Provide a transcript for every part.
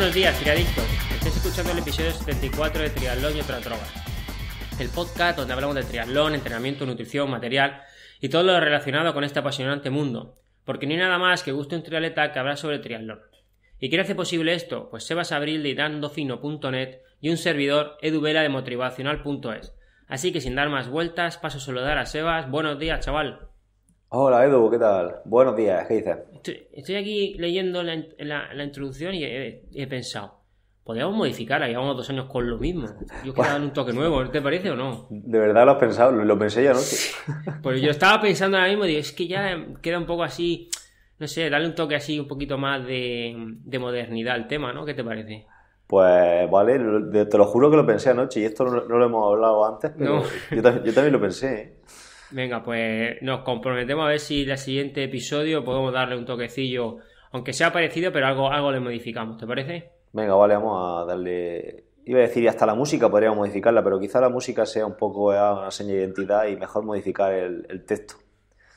Buenos días, triadictos. Estáis escuchando el episodio 74 de Triatlón y otras drogas. El podcast donde hablamos de triatlón, entrenamiento, nutrición, material y todo lo relacionado con este apasionante mundo. Porque ni nada más que guste un trialeta que habla sobre triatlón. ¿Y quién hace posible esto? Pues Sebas Abril de idandofino.net y un servidor eduvela de motivacional.es. Así que sin dar más vueltas, paso a saludar a Sebas. Buenos días, chaval. Hola Edu, ¿qué tal? Buenos días, ¿qué dices? Estoy, aquí leyendo la, introducción y he, pensado, podríamos modificar? llevamos dos años con lo mismo. Yo quiero dar un toque nuevo, ¿te parece o no? De verdad lo has pensado, lo, pensé yo anoche. pues yo estaba pensando ahora mismo, digo, es que ya queda un poco así, no sé, darle un toque así un poquito más de, modernidad al tema, ¿no? ¿Qué te parece? Pues vale, te lo juro que lo pensé anoche y esto no, lo hemos hablado antes, pero yo, también, lo pensé. ¿eh? Venga, pues nos comprometemos a ver si el siguiente episodio podemos darle un toquecillo, aunque sea parecido, pero algo, algo le modificamos, ¿te parece? Venga, vale, vamos a darle. Iba a decir, hasta la música podríamos modificarla, pero quizá la música sea un poco eh, una seña de identidad y mejor modificar el, texto.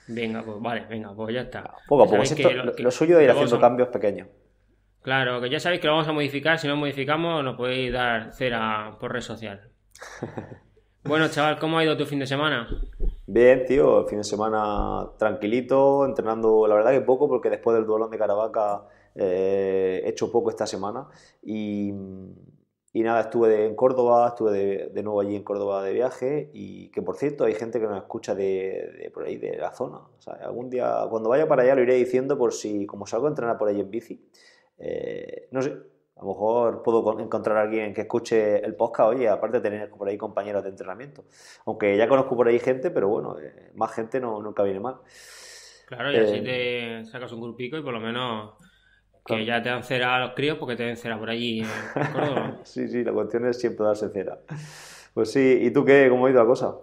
Venga, pues vale, venga, pues ya está. Poco poco, lo, suyo es ir haciendo cambios pequeños. Claro, que ya sabéis que lo vamos a modificar, si no modificamos nos podéis dar cera por red social. bueno, chaval, ¿cómo ha ido tu fin de semana? Bien, tío, el fin de semana tranquilito, entrenando, la verdad que poco, porque después del duelón de Caravaca eh, he hecho poco esta semana. Y, nada, estuve en Córdoba, estuve de, nuevo allí en Córdoba de viaje y que por cierto hay gente que nos escucha de, por ahí, de la zona. O sea, algún día, cuando vaya para allá lo iré diciendo por si, como salgo a entrenar por ahí en bici, eh, no sé, a lo mejor puedo encontrar a alguien que escuche el podcast, oye, aparte de tener por ahí compañeros de entrenamiento. Aunque ya conozco por ahí gente, pero bueno, eh, más gente no, nunca viene mal. Claro, y así eh, te sacas un grupico y por lo menos que ya te dan cera a los críos porque te den cera por allí. ¿eh? sí, sí, la cuestión es siempre darse cera. Pues sí, ¿y tú qué? ¿Cómo ha ido la cosa?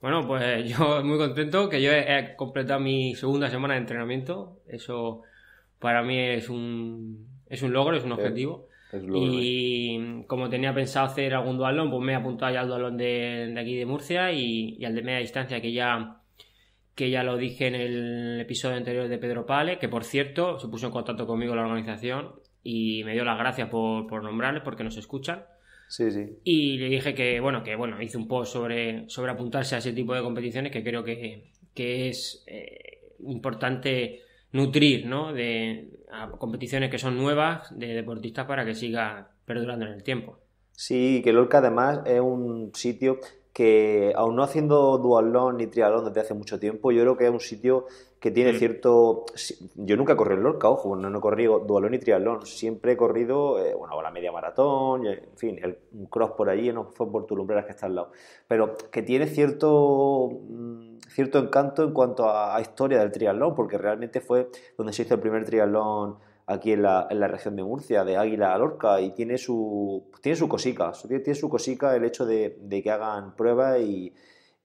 Bueno, pues yo muy contento que yo he completado mi segunda semana de entrenamiento. Eso para mí es un, es un logro, es un objetivo. y como tenía pensado hacer algún dualón, pues me he apuntado ya al dualón de, aquí de Murcia y, al de media distancia que ya que ya lo dije en el episodio anterior de Pedro Pale, que por cierto se puso en contacto conmigo la organización y me dio las gracias por, por nombrarles porque nos escuchan. Sí, sí. Y le dije que, bueno, que bueno, hice un post sobre, sobre apuntarse a ese tipo de competiciones que creo que, es eh, importante nutrir, ¿no? De, a competiciones que son nuevas de deportistas para que siga perdurando en el tiempo. Sí, que Lorca además es un sitio que aún no haciendo dualón ni trialón desde hace mucho tiempo, yo creo que es un sitio que tiene mm. cierto... Yo nunca he corrido el Lorca, ojo, no, he corrido dualón ni trialón, siempre he corrido, eh, bueno, la media maratón, en fin, el cross por allí, no fue por Tulumbreras que está al lado, pero que tiene cierto, mm, cierto encanto en cuanto a, a historia del triatlón, porque realmente fue donde se hizo el primer triatlón aquí en la, región de Murcia, de Águila a Lorca, y tiene su, tiene su cosica, tiene, su cosica el hecho de, que hagan pruebas y,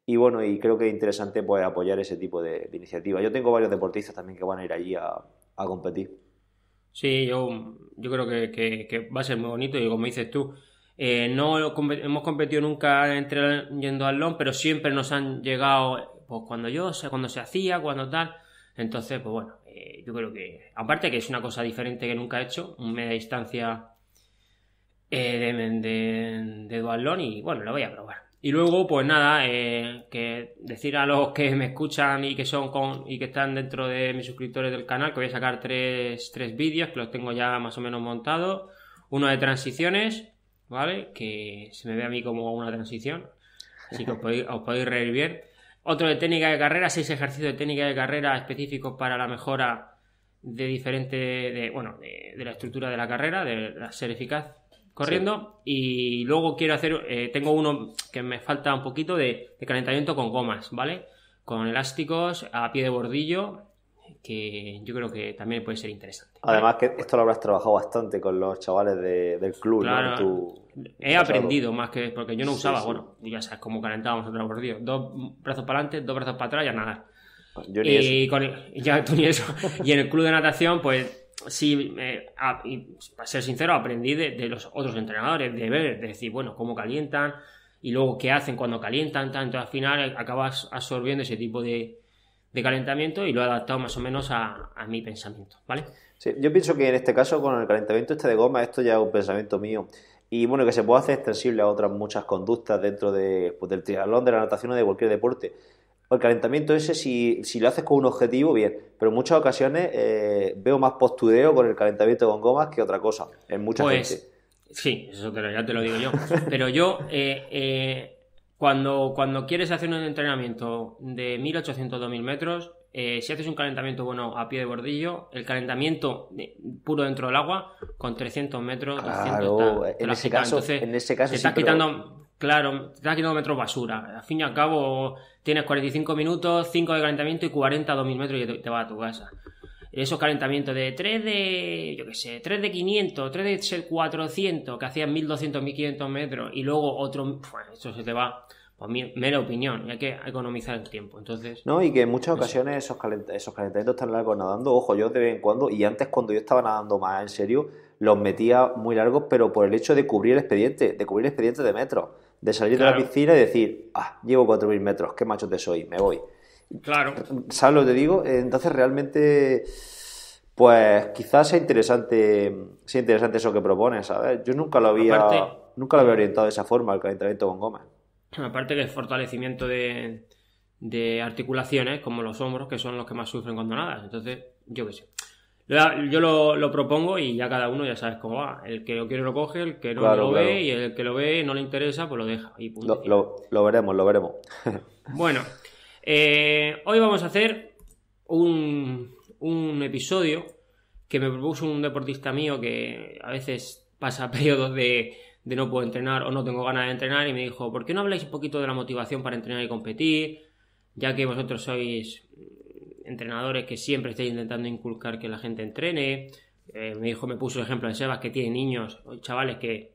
y, bueno, y creo que es interesante pues, apoyar ese tipo de, iniciativas. Yo tengo varios deportistas también que van a ir allí a, competir. Sí, yo, yo creo que, va a ser muy bonito y como dices tú, eh, no hemos competido nunca entre, yendo al LON, pero siempre nos han llegado, pues cuando yo, cuando se hacía, cuando tal, entonces, pues bueno, eh, yo creo que, aparte que es una cosa diferente que nunca he hecho, un media distancia eh, de, de, de y bueno, lo voy a probar. Y luego, pues nada, eh, que decir a los que me escuchan y que son con, y que están dentro de mis suscriptores del canal, que voy a sacar tres, tres vídeos, que los tengo ya más o menos montados. Uno de transiciones, ¿vale? Que se me ve a mí como una transición. Así que os podéis reír bien. Otro de técnica de carrera, seis ejercicios de técnica de carrera específicos para la mejora de diferente, bueno, de, la estructura de la carrera, de ser eficaz corriendo. Y luego quiero hacer, eh, tengo uno que me falta un poquito de calentamiento con gomas, ¿vale? Con elásticos a pie de bordillo que yo creo que también puede ser interesante. Además que esto lo habrás trabajado bastante con los chavales del club, ¿no? he aprendido más que porque yo no usaba, bueno, ya sabes cómo calentábamos nosotros por dos brazos para adelante, dos brazos para atrás y a nadar. y ya tú y en el club de natación, pues sí, eh, para ser sincero, aprendí de, los otros entrenadores, de ver, de decir, bueno, cómo calientan y luego qué hacen cuando calientan, tanto al final acabas absorbiendo ese tipo de, de calentamiento y lo he adaptado más o menos a, mi pensamiento, ¿vale? Sí, yo pienso que en este caso con el calentamiento este de goma, esto ya es un pensamiento mío. Y bueno, que se puede hacer extensible a otras muchas conductas dentro de, pues, del triatlón, de la natación o de cualquier deporte. El calentamiento ese, si, lo haces con un objetivo, bien. Pero en muchas ocasiones eh, veo más postudeo con el calentamiento con gomas que otra cosa. En mucha pues, Sí, eso ya te lo digo yo. Pero yo... Eh, eh, cuando, cuando quieres hacer un entrenamiento de 1800 2000 metros, eh, si haces un calentamiento bueno a pie de bordillo, el calentamiento puro dentro del agua con 300 metros. 200, en, ese caso, en, ese caso, te estás quitando, claro, te estás quitando metros basura. Al fin y al cabo, tienes 45 minutos, 5 de calentamiento y 40 2000 metros y te, te vas a tu casa esos calentamientos de 3 de, yo qué sé, 3 de 500, 3 de 400, que hacían 1200, 1500 metros, y luego otro, bueno, eso se te va. Pues mi, mera opinión, y hay que economizar el tiempo. Entonces, no, y que en muchas ocasiones esos, esos calentamientos están largos nadando, ojo, yo de vez en cuando, y antes cuando yo estaba nadando más en serio, los metía muy largos, pero por el hecho de cubrir el expediente, de cubrir el expediente de metros, de salir de la piscina y decir, ah, llevo 4.000 metros, qué macho te soy, me voy. Claro. ¿Sabes lo que te digo? Eh, entonces realmente, pues quizás sea interesante, sea interesante eso que propones, ¿sabes? Yo nunca lo había, nunca lo había orientado de esa forma, el calentamiento con goma. Aparte que es fortalecimiento de, articulaciones, como los hombros, que son los que más sufren cuando nada Entonces, yo qué sé. Yo lo, propongo y ya cada uno ya sabes cómo va. El que lo quiere lo coge, el que no lo ve y el que lo ve no le interesa, pues lo deja. Y punto. lo, lo veremos, lo veremos. bueno, eh, hoy vamos a hacer un, episodio que me propuso un deportista mío que a veces pasa periodos de, no puedo entrenar o no tengo ganas de entrenar y me dijo, ¿por qué no habláis un poquito de la motivación para entrenar y competir? Ya que vosotros sois entrenadores que siempre estáis intentando inculcar que la gente entrene. Eh, me dijo, me puso el ejemplo de Sebas que tiene niños, chavales que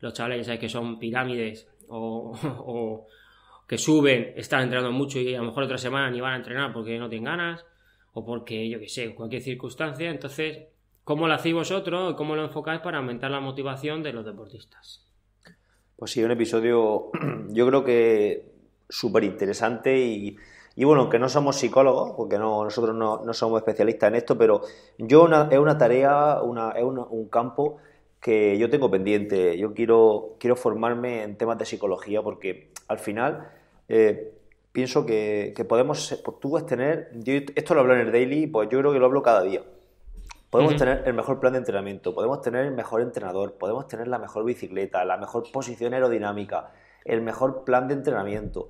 los chavales ya sabéis que son pirámides o, que suben, están entrenando mucho y a lo mejor otra semana ni van a entrenar porque no tienen ganas o porque, yo qué sé, en cualquier circunstancia. Entonces, ¿cómo lo hacéis vosotros y cómo lo enfocáis para aumentar la motivación de los deportistas? Pues sí, un episodio yo creo que súper interesante y, bueno, que no somos psicólogos, porque nosotros no, somos especialistas en esto, pero yo es una tarea, es un campo que yo tengo pendiente. Yo quiero, quiero formarme en temas de psicología porque al final eh, pienso que, podemos, pues, tú tener, esto lo hablo en el daily, pues yo creo que lo hablo cada día. Podemos tener el mejor plan de entrenamiento, podemos tener el mejor entrenador, podemos tener la mejor bicicleta, la mejor posición aerodinámica, el mejor plan de entrenamiento,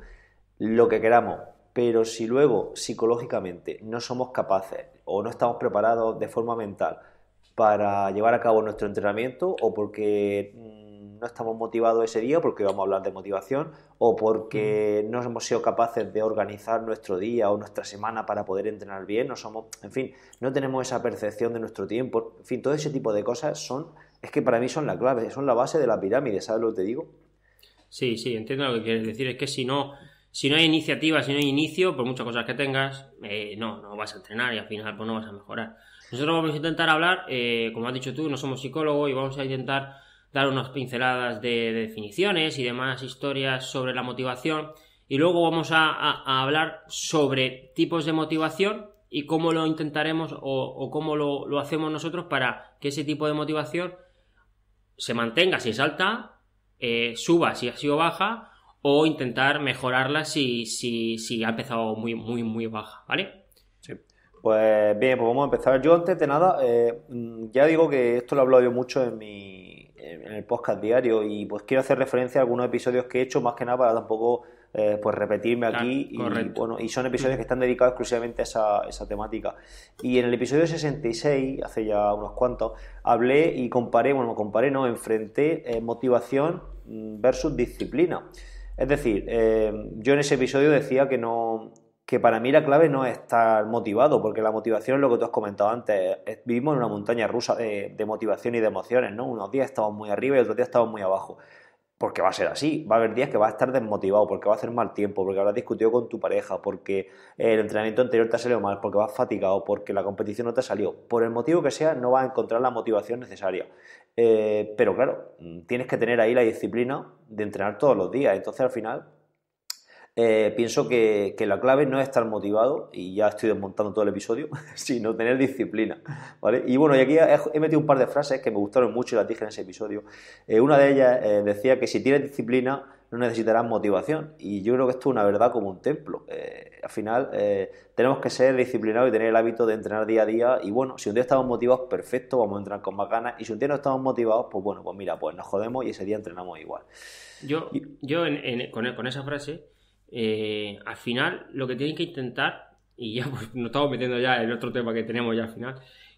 lo que queramos. Pero si luego psicológicamente no somos capaces o no estamos preparados de forma mental para llevar a cabo nuestro entrenamiento o porque mm, estamos motivados ese día porque vamos a hablar de motivación o porque mm. no hemos sido capaces de organizar nuestro día o nuestra semana para poder entrenar bien, no somos, en fin, no tenemos esa percepción de nuestro tiempo, en fin, todo ese tipo de cosas son, es que para mí son la clave, son la base de la pirámide, ¿sabes lo que te digo? Sí, sí, entiendo lo que quieres decir, es que si no, si no hay iniciativa, si no hay inicio, por muchas cosas que tengas, eh, no, no vas a entrenar y al final pues no vas a mejorar. Nosotros vamos a intentar hablar, eh, como has dicho tú, no somos psicólogos y vamos a intentar dar unas pinceladas de, definiciones y demás historias sobre la motivación. Y luego vamos a, hablar sobre tipos de motivación y cómo lo intentaremos o, cómo lo, hacemos nosotros para que ese tipo de motivación se mantenga si es alta, eh, suba si ha sido baja o intentar mejorarla si, si, si ha empezado muy, muy, muy baja, ¿vale? Sí. Pues bien, pues vamos a empezar. Yo antes de nada, eh, mm, ya digo que esto lo he hablado yo mucho en mi en el podcast diario y pues quiero hacer referencia a algunos episodios que he hecho, más que nada para tampoco eh, pues repetirme aquí y, bueno, y son episodios que están dedicados exclusivamente a esa, temática. Y en el episodio 66, hace ya unos cuantos, hablé y comparé, bueno, comparé, no, enfrenté eh, motivación mm, versus disciplina. Es decir, eh, yo en ese episodio decía que no, que para mí la clave no es estar motivado, porque la motivación es lo que tú has comentado antes. Vivimos en una montaña rusa de, motivación y de emociones, ¿no? Unos días estamos muy arriba y otros días estamos muy abajo. Porque va a ser así, va a haber días que vas a estar desmotivado, porque va a hacer mal tiempo, porque habrás discutido con tu pareja, porque el entrenamiento anterior te ha salido mal, porque vas fatigado, porque la competición no te salió. Por el motivo que sea, no vas a encontrar la motivación necesaria. Eh, pero claro, tienes que tener ahí la disciplina de entrenar todos los días. Entonces al final eh, pienso que, la clave no es estar motivado, y ya estoy desmontando todo el episodio, sino tener disciplina. Y bueno, y aquí he, metido un par de frases que me gustaron mucho y las dije en ese episodio. Eh, una de ellas eh, decía que si tienes disciplina no necesitarás motivación, y yo creo que esto es una verdad como un templo. al final tenemos que ser disciplinados y tener el hábito de entrenar día a día, y bueno, si un día estamos motivados, perfecto, vamos a entrenar con más ganas, y si un día no estamos motivados, pues bueno, pues mira, pues nos jodemos y ese día entrenamos igual. Yo, yo con, con esa frase eh, al final, lo que tienes que intentar, y ya pues, nos estamos metiendo ya el otro tema que tenemos ya al final,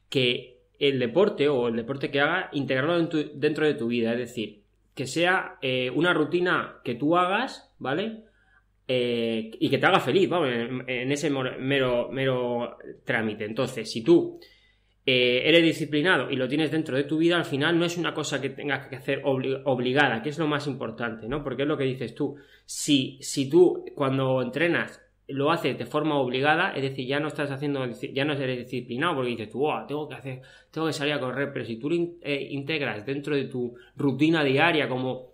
que el deporte o el deporte que hagas, integrarlo dentro de tu vida. Es decir, que sea eh, una rutina que tú hagas, ¿vale? Eh, y que te haga feliz, vamos, en, ese mero, mero trámite. Entonces, si tú eh, eres disciplinado y lo tienes dentro de tu vida, al final no es una cosa que tengas que hacer obligada, que es lo más importante, ¿no? Porque es lo que dices tú. Si, si tú cuando entrenas lo haces de forma obligada, es decir, ya no estás haciendo, ya no eres disciplinado porque dices tú, tengo que hacer, tengo que salir a correr, pero si tú lo eh, integras dentro de tu rutina diaria como,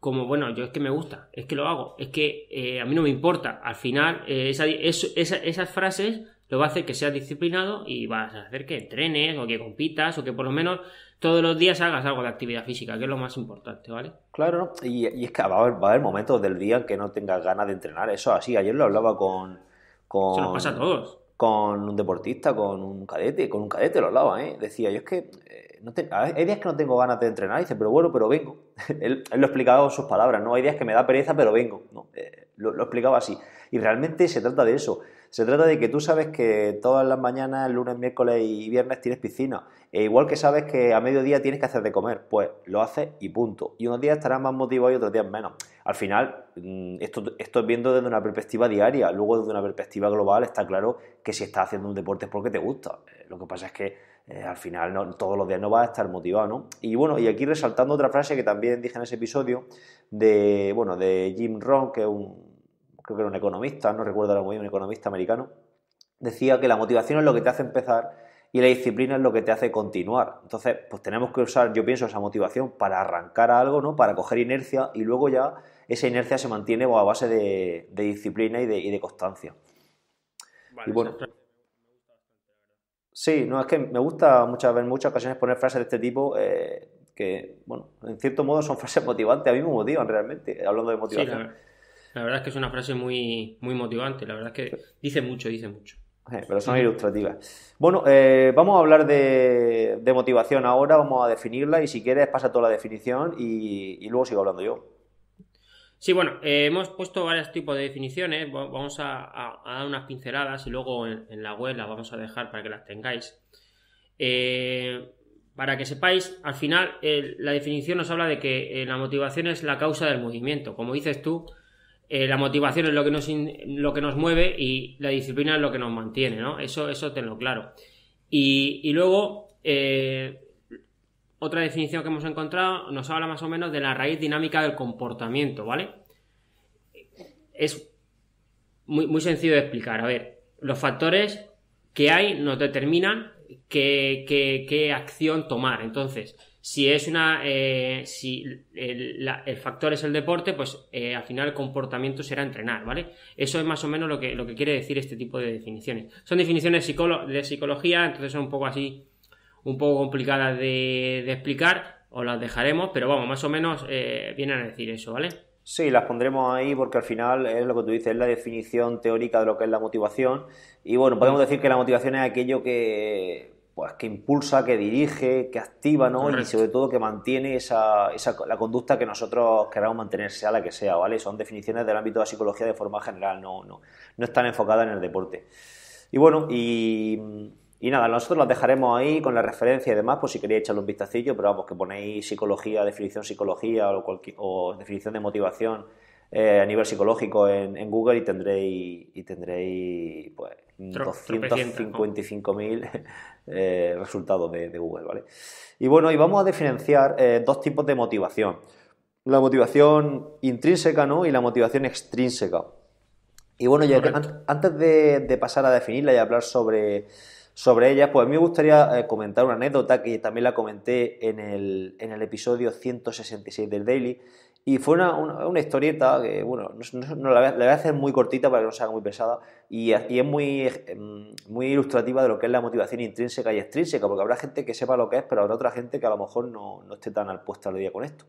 como, bueno, yo es que me gusta, es que lo hago, es que eh, a mí no me importa, al final esas frases lo va a hacer que seas disciplinado y vas a hacer que entrenes o que compitas o que por lo menos todos los días hagas algo de actividad física, que es lo más importante, ¿vale? Claro, y, es que va a, haber, momentos del día en que no tengas ganas de entrenar, eso así, ayer lo hablaba con... con... Se nos pasa a todos con un deportista, con un cadete, con un cadete lo hablaba, ¿eh? Decía, yo es que eh, no hay días que no tengo ganas de entrenar, dice, pero bueno, pero vengo. él, lo explicaba con sus palabras, ¿no? Hay días que me da pereza, pero vengo, ¿no? Eh, lo, explicaba así. Y realmente se trata de eso. Se trata de que tú sabes que todas las mañanas, lunes, miércoles y viernes tienes piscina. E igual que sabes que a mediodía tienes que hacer de comer, pues lo haces y punto. Y unos días estarás más motivado y otros días menos. Al final, mm, esto, es viendo desde una perspectiva diaria. Luego, desde una perspectiva global, está claro que si estás haciendo un deporte es porque te gusta. Eh, lo que pasa es que eh, al final no, todos los días no vas a estar motivado, ¿no? Y bueno, y aquí resaltando otra frase que también dije en ese episodio de, bueno, de Jim Rohn, que es un creo que era un economista, no recuerdo ahora muy bien, un economista americano, decía que la motivación es lo que te hace empezar y la disciplina es lo que te hace continuar. Entonces, pues tenemos que usar, yo pienso, esa motivación para arrancar a algo, ¿no? Para coger inercia y luego ya esa inercia se mantiene pues, a base de, disciplina y de, constancia. sí, no, es que me gusta muchas veces, muchas ocasiones poner frases de este tipo eh, que, bueno, en cierto modo son frases motivantes, a mí me motivan realmente, hablando de motivación. La verdad es que es una frase muy, muy motivante, la verdad es que dice mucho, dice mucho. Eh, pero son ilustrativas. Bueno, eh, vamos a hablar de, motivación ahora, vamos a definirla y si quieres pasa toda la definición y, luego sigo hablando yo. Sí, bueno, eh, hemos puesto varios tipos de definiciones, vamos a, dar unas pinceladas y luego en, la web las vamos a dejar para que las tengáis. para que sepáis, al final la definición nos habla de que la motivación es la causa del movimiento. Como dices tú, eh, la motivación es lo que, nos lo que nos mueve y la disciplina es lo que nos mantiene, ¿no? Eso, eso tenlo claro. Y, luego, eh, otra definición que hemos encontrado nos habla más o menos de la raíz dinámica del comportamiento, ¿vale? Es muy, sencillo de explicar. A ver, los factores que hay nos determinan qué, qué acción tomar. Entonces, si es una. Eh, si el, factor es el deporte, pues eh, al final el comportamiento será entrenar, ¿vale? Eso es más o menos lo que, lo que quiere decir este tipo de definiciones. Son definiciones de psicología, entonces son un poco así, un poco complicadas de, explicar, o las dejaremos, pero vamos, más o menos eh, vienen a decir eso, ¿vale? Sí, las pondremos ahí porque al final es lo que tú dices, es la definición teórica de lo que es la motivación. Y bueno, podemos decir que la motivación es aquello que pues, que impulsa, que dirige, que activa, ¿no? Y sobre todo que mantiene esa, la conducta que nosotros queramos mantener, sea la que sea, ¿vale? Son definiciones del ámbito de la psicología de forma general, no, no, están enfocadas en el deporte. Y bueno, y, nada, nosotros las dejaremos ahí con la referencia y demás, por si queréis echarle un vistacillo, pero vamos, que ponéis psicología, definición psicología o, definición de motivación eh, a nivel psicológico en, Google y tendréis, y tendréis pues, 255.000 eh, resultados de, Google, ¿vale? Y bueno, y vamos a diferenciar eh, dos tipos de motivación. La motivación intrínseca, ¿no? Y la motivación extrínseca. Y bueno, ya, antes de, pasar a definirla y hablar sobre, sobre ella, pues a mí me gustaría eh, comentar una anécdota que también la comenté en el episodio 166 del Daily, y fue una, historieta que, bueno, no, la, voy a, hacer muy cortita para que no sea muy pesada y, y, es muy, eh, muy ilustrativa de lo que es la motivación intrínseca y extrínseca, porque habrá gente que sepa lo que es, pero habrá otra gente que a lo mejor no, esté tan al puesto al día con esto.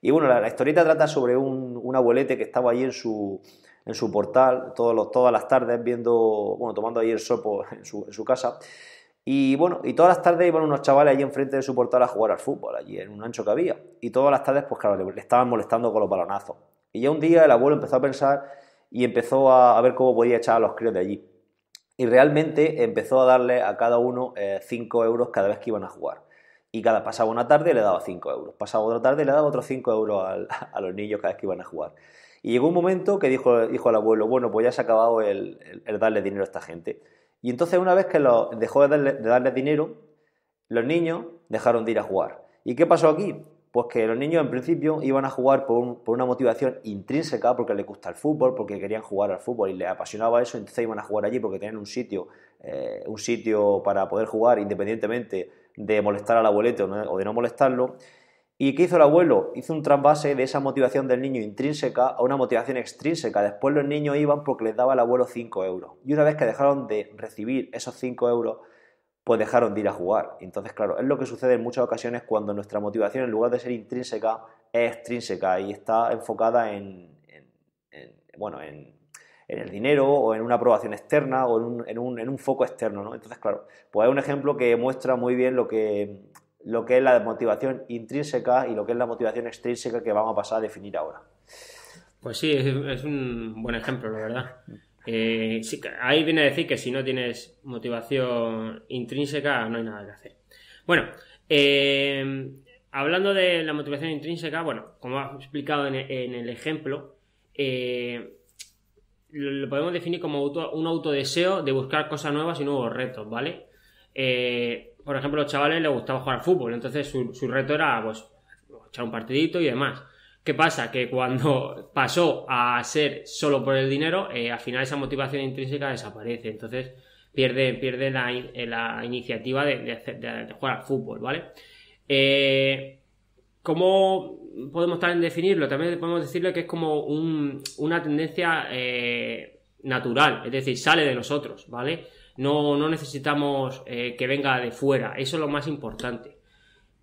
Y bueno, la, historieta trata sobre un, abuelete que estaba allí en su, en su portal todos todas las tardes viendo, bueno, tomando ahí el sopo en, su, en su casa y bueno, y todas las tardes iban unos chavales allí enfrente de su portal a jugar al fútbol, allí en un ancho que había. Y todas las tardes, pues claro, le estaban molestando con los balonazos. Y ya un día el abuelo empezó a pensar y empezó a, ver cómo podía echar a los críos de allí. Y realmente empezó a darle a cada uno 5 eh, euros cada vez que iban a jugar. Y cada pasaba una tarde le daba 5 euros. Pasaba otra tarde le daba otros 5 euros a los niños cada vez que iban a jugar. Y llegó un momento que dijo, dijo el abuelo, bueno, pues ya se ha acabado el darle dinero a esta gente. Y entonces una vez que dejó de, darle, darles dinero, los niños dejaron de ir a jugar. ¿Y qué pasó aquí? Pues que los niños en principio iban a jugar por, una motivación intrínseca, porque les gusta el fútbol, porque querían jugar al fútbol y les apasionaba eso, entonces iban a jugar allí porque tenían un sitio, eh, un sitio para poder jugar independientemente de molestar al abuelito o de no molestarlo. ¿Y qué hizo el abuelo? Hizo un trasvase de esa motivación del niño intrínseca a una motivación extrínseca. Después los niños iban porque les daba el abuelo 5 euros. Y una vez que dejaron de recibir esos 5 euros, pues dejaron de ir a jugar. Entonces, claro, es lo que sucede en muchas ocasiones cuando nuestra motivación, en lugar de ser intrínseca, es extrínseca y está enfocada en, bueno, en, el dinero o en una aprobación externa o en un, un foco externo, ¿no? Entonces, claro, pues es un ejemplo que muestra muy bien lo que, lo que es la motivación intrínseca y lo que es la motivación extrínseca que vamos a pasar a definir ahora. Pues sí, es, un buen ejemplo, la verdad. Eh, ahí viene a decir que si no tienes motivación intrínseca, no hay nada que hacer. Bueno, eh, hablando de la motivación intrínseca, bueno, como ha explicado en, el ejemplo, eh, lo podemos definir como un autodeseo de buscar cosas nuevas y nuevos retos, ¿vale? Eh, por ejemplo, a los chavales les gustaba jugar al fútbol, entonces su, reto era pues, echar un partidito y demás. ¿Qué pasa? Que cuando pasó a ser solo por el dinero, eh, al final esa motivación intrínseca desaparece. Entonces pierde, pierde la, eh, la iniciativa de, jugar al fútbol, ¿vale? Eh, ¿Cómo podemos también definirlo? También podemos decirle que es como una tendencia natural, es decir, sale de nosotros, ¿vale? No, no necesitamos eh, que venga de fuera. Eso es lo más importante.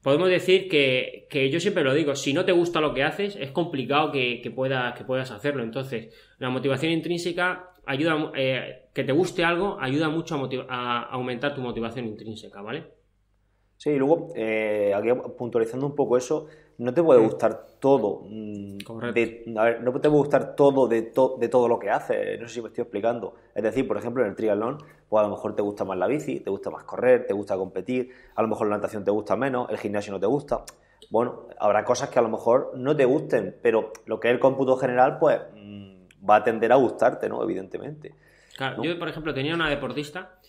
Podemos decir que, que, yo siempre lo digo, si no te gusta lo que haces, es complicado que, puedas, que puedas hacerlo. Entonces, la motivación intrínseca ayuda, eh, que te guste algo, ayuda mucho a, aumentar tu motivación intrínseca, ¿vale? Sí, y luego, eh, aquí puntualizando un poco eso, no te puede gustar todo. De, no te puede gustar todo de, todo lo que haces. No sé si me estoy explicando. Es decir, por ejemplo, en el triatlón, pues a lo mejor te gusta más la bici, te gusta más correr, te gusta competir, a lo mejor la natación te gusta menos, el gimnasio no te gusta. Bueno, habrá cosas que a lo mejor no te gusten, pero lo que es el cómputo general, pues mm, va a tender a gustarte, ¿no? Evidentemente. Claro, yo, por ejemplo, tenía una deportista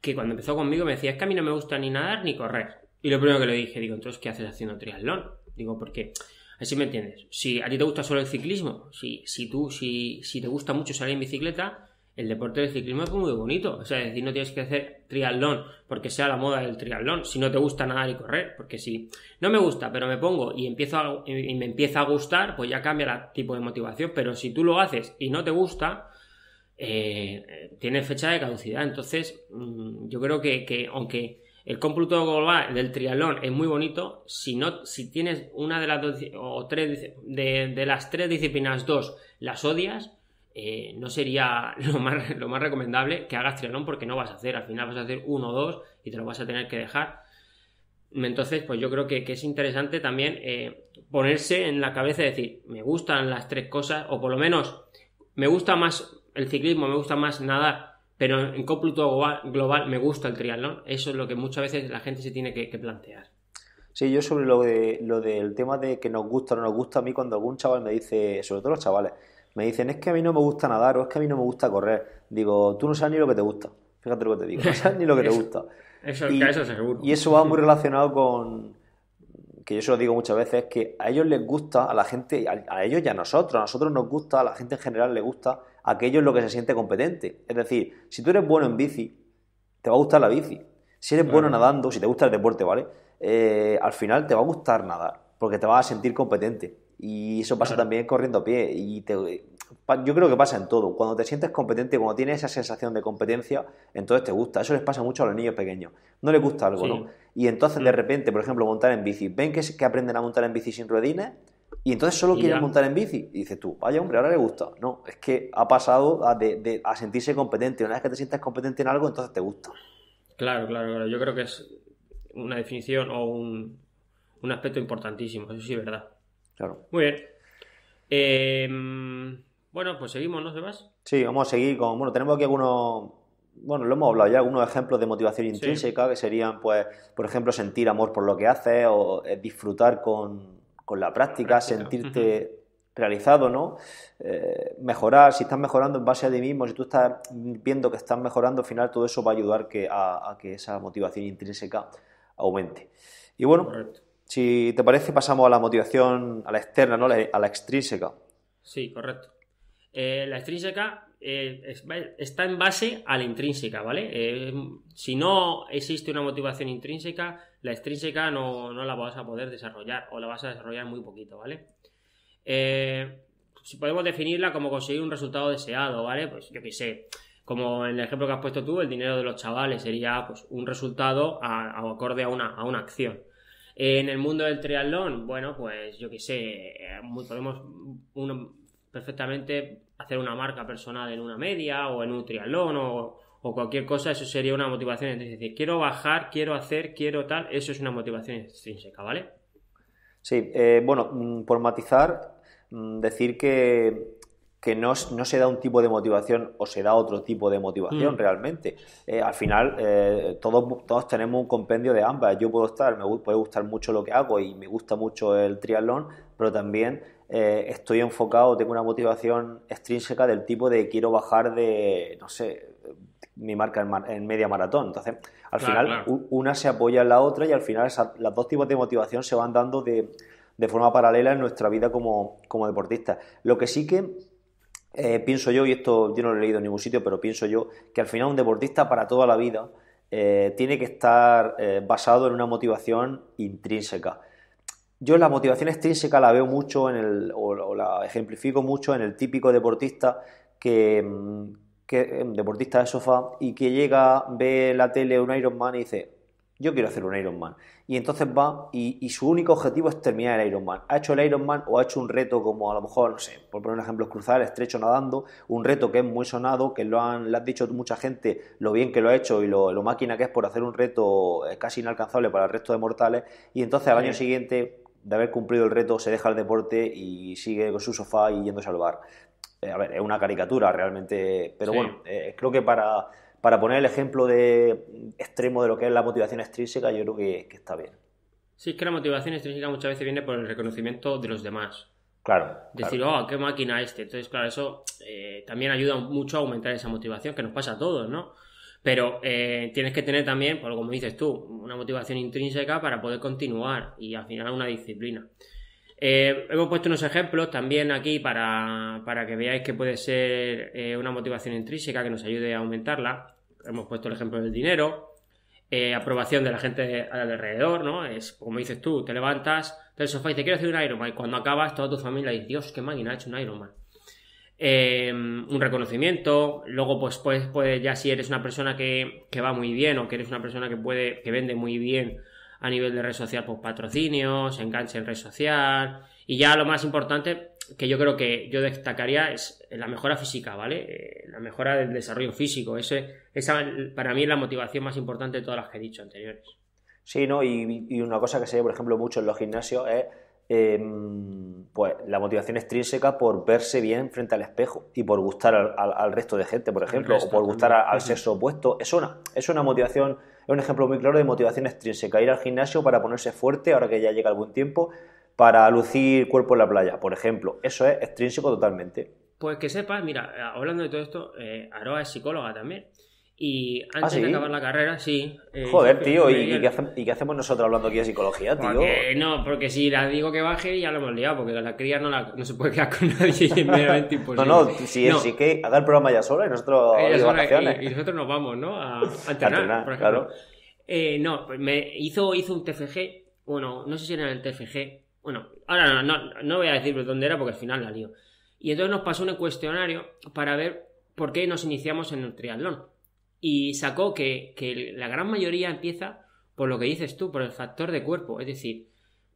que cuando empezó conmigo me decía, es que a mí no me gusta ni nadar ni correr. Y lo primero que le dije, digo, entonces, ¿qué haces haciendo triatlón? Digo, porque así me entiendes. Si a ti te gusta solo el ciclismo, si, si tú, si, si te gusta mucho salir en bicicleta, el deporte del ciclismo es muy bonito. O sea, es decir, no tienes que hacer triatlón porque sea la moda del triatlón, si no te gusta nadar y correr, porque si no me gusta, pero me pongo y, empiezo me empieza a gustar, pues ya cambia el tipo de motivación. Pero si tú lo haces y no te gusta, eh, eh tiene fecha de caducidad. Entonces, mm, yo creo que, que aunque el cómputo global del triatlón es muy bonito si, no, si tienes una de las dos o tres de, las tres disciplinas, dos las odias, eh, no sería lo más, lo más recomendable que hagas triatlón porque no vas a hacer, al final vas a hacer uno o dos y te lo vas a tener que dejar. Entonces, pues yo creo que, es interesante también eh, ponerse en la cabeza y decir, me gustan las tres cosas, o por lo menos me gusta más el ciclismo, me gusta más nadar, pero en cómputo global me gusta el ¿no? Eso es lo que muchas veces la gente se tiene que, plantear. Sí, yo sobre lo, de, lo del tema de que nos gusta o no nos gusta, a mí cuando algún chaval me dice, sobre todo los chavales, me dicen, es que a mí no me gusta nadar o es que a mí no me gusta correr. Digo, tú no sabes ni lo que te gusta. Fíjate lo que te digo, no sabes ni lo que te gusta. eso, eso seguro. Y eso va muy relacionado con, que yo se lo digo muchas veces, que a ellos les gusta, a la gente, a, ellos y a nosotros, a nosotros nos gusta, a la gente en general les gusta aquello en lo que se siente competente. Es decir, si tú eres bueno en bici, te va a gustar la bici. Si eres bueno nadando, si te gusta el deporte, ¿vale? Eh, al final te va a gustar nadar, porque te vas a sentir competente. Y eso pasa también corriendo a pie. Y te, yo creo que pasa en todo. Cuando te sientes competente, cuando tienes esa sensación de competencia, entonces te gusta. Eso les pasa mucho a los niños pequeños. No les gusta algo, ¿no? Y entonces de mm. repente, por ejemplo, montar en bici. Ven que, que aprenden a montar en bici sin ruedines y entonces solo quieren montar en bici. Y dices tú, vaya hombre, ahora le gusta. No, es que ha pasado a, sentirse competente. Una vez que te sientas competente en algo, entonces te gusta. Claro, claro, claro. Yo creo que es una definición o un, un aspecto importantísimo. Eso sí, es verdad. Claro. Muy bien. Eh, bueno, pues seguimos, ¿no, demás. Sí, vamos a seguir con. Bueno, tenemos aquí algunos. Bueno, lo hemos hablado ya, algunos ejemplos de motivación intrínseca que serían, pues, por ejemplo, sentir amor por lo que haces o eh, disfrutar con, la práctica, sentirte. realizado, ¿no? Eh, mejorar, si estás mejorando en base a ti mismo, si tú estás viendo que estás mejorando, al final todo eso va a ayudar que, a, que esa motivación intrínseca aumente. Y bueno, si te parece, pasamos a la motivación, a la externa, ¿no? A la extrínseca. Sí, correcto. Eh, la extrínseca eh, está en base a la intrínseca, ¿vale? Eh, si no existe una motivación intrínseca, la extrínseca no, la vas a poder desarrollar o la vas a desarrollar muy poquito, ¿vale? si podemos definirla como conseguir un resultado deseado, ¿vale? Pues yo qué sé, como en el ejemplo que has puesto tú, el dinero de los chavales sería pues, un resultado acorde a una, acción. En el mundo del triatlón, bueno, pues yo qué sé, podemos uno perfectamente hacer una marca personal en una media o en un triatlón o, cualquier cosa, eso sería una motivación Es decir, quiero bajar, quiero hacer, quiero tal, eso es una motivación intrínseca, ¿vale? Sí, eh, bueno, mm, por matizar, mm, decir que, no, se da un tipo de motivación o se da otro tipo de motivación mm. realmente. Eh, al final, eh, todos, todos tenemos un compendio de ambas. Yo puedo estar, me puede gustar mucho lo que hago y me gusta mucho el triatlón, pero también eh, estoy enfocado, tengo una motivación extrínseca del tipo de quiero bajar de, no sé, mi marca en, media maratón. Entonces, al final, una se apoya en la otra y al final los las dos tipos de motivación se van dando de, forma paralela en nuestra vida como, como deportistas. Lo que sí que eh, pienso yo, y esto yo no lo he leído en ningún sitio, pero pienso yo que al final un deportista para toda la vida eh, tiene que estar basado en una motivación intrínseca. Yo la motivación extrínseca la veo mucho en el, o, la ejemplifico mucho en el típico deportista que, mm, que, em, deportista de sofá y que llega, ve la tele un Ironman y dice, yo quiero hacer un Ironman. Y entonces va y, su único objetivo es terminar el Ironman. Ha hecho el Ironman o ha hecho un reto como a lo mejor, no sé, por poner un ejemplo, cruzar el estrecho nadando, un reto que es muy sonado, que lo han, dicho mucha gente lo bien que lo ha hecho y lo, máquina que es por hacer un reto eh, casi inalcanzable para el resto de mortales. Y entonces al año siguiente de haber cumplido el reto se deja el deporte y sigue con su sofá y yéndose al bar. Eh, a ver, es una caricatura realmente, pero bueno, eh, creo que para, para poner el ejemplo de extremo de lo que es la motivación extrínseca, yo creo que, está bien. Sí, es que la motivación extrínseca muchas veces viene por el reconocimiento de los demás. Claro. Decir, oh, qué máquina este. Entonces, claro, eso eh, también ayuda mucho a aumentar esa motivación que nos pasa a todos, ¿no? Pero eh, tienes que tener también, como dices tú, una motivación intrínseca para poder continuar y al final una disciplina. Eh, hemos puesto unos ejemplos también aquí para, que veáis que puede ser eh, una motivación intrínseca que nos ayude a aumentarla. Hemos puesto el ejemplo del dinero, eh, aprobación de la gente alrededor, ¿no? Es como dices tú, te levantas del sofá y te quiero hacer un Ironman y cuando acabas toda tu familia dice, Dios, qué máquina ha hecho un Ironman. Em, un reconocimiento. Luego, pues, pues, pues, ya si eres una persona que, va muy bien o que eres una persona que puede, que vende muy bien a nivel de red social, pues patrocinios, enganche en red social. Y ya lo más importante que yo creo que yo destacaría es la mejora física, ¿vale? Eh, la mejora del desarrollo físico. Ese, esa para mí es la motivación más importante de todas las que he dicho anteriores. Sí, ¿no? Y, y una cosa que se ve, por ejemplo, mucho en los gimnasios es Em, pues la motivación extrínseca por verse bien frente al espejo y por gustar al, resto de gente, por ejemplo, o por gustar al, sexo opuesto. Es una, es una motivación, es un ejemplo muy claro de motivación extrínseca. Ir al gimnasio para ponerse fuerte, ahora que ya llega algún tiempo, para lucir cuerpo en la playa, por ejemplo. Eso es extrínseco totalmente. Pues que sepas, mira, hablando de todo esto, eh, Aroa es psicóloga también. Y antes ¿Ah, de acabar la carrera, sí. Eh, Joder, tío, ¿y, ¿y, qué hacemos nosotros hablando aquí de psicología, tío? no, porque si la digo que baje, ya lo hemos liado, porque la cría no, la, no se puede quedar con nadie y es meramente imposible. No, no, si, sí que haga el programa ya sola y nosotros eh, Y, nosotros nos vamos, ¿no? A, entrenar, por ejemplo. Claro. Eh, no, pues me hizo, hizo un TFG, bueno, no sé si era el TFG, bueno, ahora no, no, no voy a decir dónde era porque al final la lío. Y entonces nos pasó un cuestionario para ver por qué nos iniciamos en el triatlón y sacó que, la gran mayoría empieza por lo que dices tú, por el factor de cuerpo, es decir,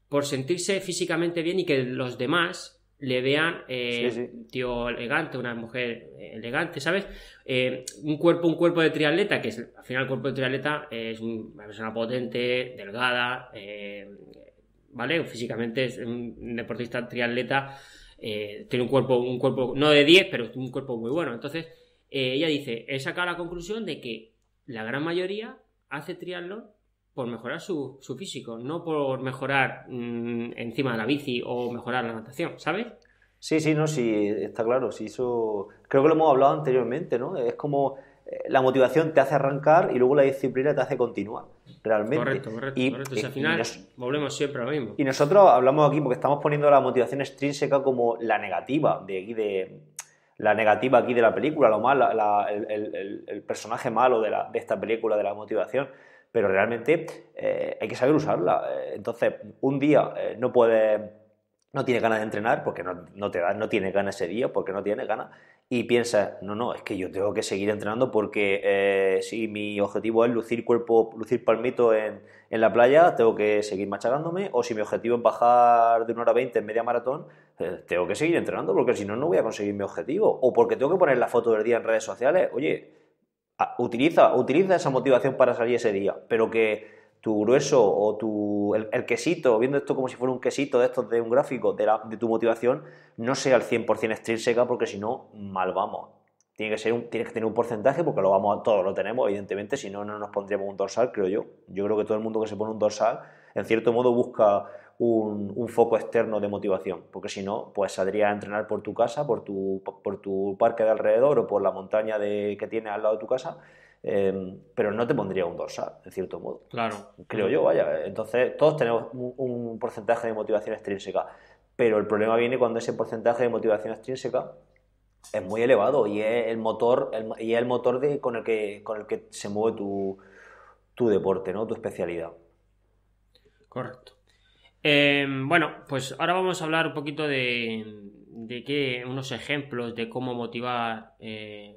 por sentirse físicamente bien y que los demás le vean un eh, tío elegante, una mujer elegante, ¿sabes? Eh, un cuerpo, un cuerpo de triatleta, que es, al final el cuerpo de triatleta es una persona potente, delgada, eh, ¿vale? Físicamente es un deportista triatleta, tiene un cuerpo, un cuerpo, no de 10, pero un cuerpo muy bueno. Entonces, eh, ella dice, he sacado la conclusión de que la gran mayoría hace triatlón por mejorar su, físico, no por mejorar mm, encima de la bici o mejorar la natación, ¿sabes? Sí, sí, no, sí, está claro. si eso... Creo que lo hemos hablado anteriormente, ¿no? Es como eh, la motivación te hace arrancar y luego la disciplina te hace continuar, realmente. Correcto, correcto. Y, al final volvemos siempre a lo mismo. Y nosotros hablamos aquí porque estamos poniendo la motivación extrínseca como la negativa, de, de la negativa aquí de la película, lo malo, el, personaje malo de, esta película, de la motivación, pero realmente eh, hay que saber usarla. Eh, entonces, un día eh, no puede, no tiene ganas de entrenar porque no, no, te da, no tiene ganas ese día, porque no tiene ganas, y piensas, no, no, es que yo tengo que seguir entrenando porque eh, si mi objetivo es lucir cuerpo, lucir palmito en, la playa, tengo que seguir machacándome, o si mi objetivo es bajar de una hora veinte en media maratón, eh, tengo que seguir entrenando porque si no, no voy a conseguir mi objetivo, o porque tengo que poner la foto del día en redes sociales, oye, utiliza, utiliza esa motivación para salir ese día, pero que tu grueso o tu, el, quesito, viendo esto como si fuera un quesito de estos de un gráfico de, tu motivación, no sea al 100% extrínseca porque si no, mal vamos. Tiene que, ser un, tiene que tener un porcentaje porque lo vamos a, todos lo tenemos, evidentemente, si no, no nos pondríamos un dorsal, creo yo. Yo creo que todo el mundo que se pone un dorsal, en cierto modo, busca un, foco externo de motivación, porque si no, pues saldría a entrenar por tu casa, por tu, por tu parque de alrededor o por la montaña de, que tiene al lado de tu casa, eh, pero no te pondría un dorsal, en cierto modo. Claro. Creo yo, vaya. Entonces, todos tenemos un, porcentaje de motivación extrínseca, pero el problema viene cuando ese porcentaje de motivación extrínseca es muy elevado y es el motor, y el motor de, con, el que, con el que se mueve tu, tu deporte, ¿no? tu especialidad. Correcto. Em, bueno, pues ahora vamos a hablar un poquito de, que unos ejemplos de cómo motivar, eh,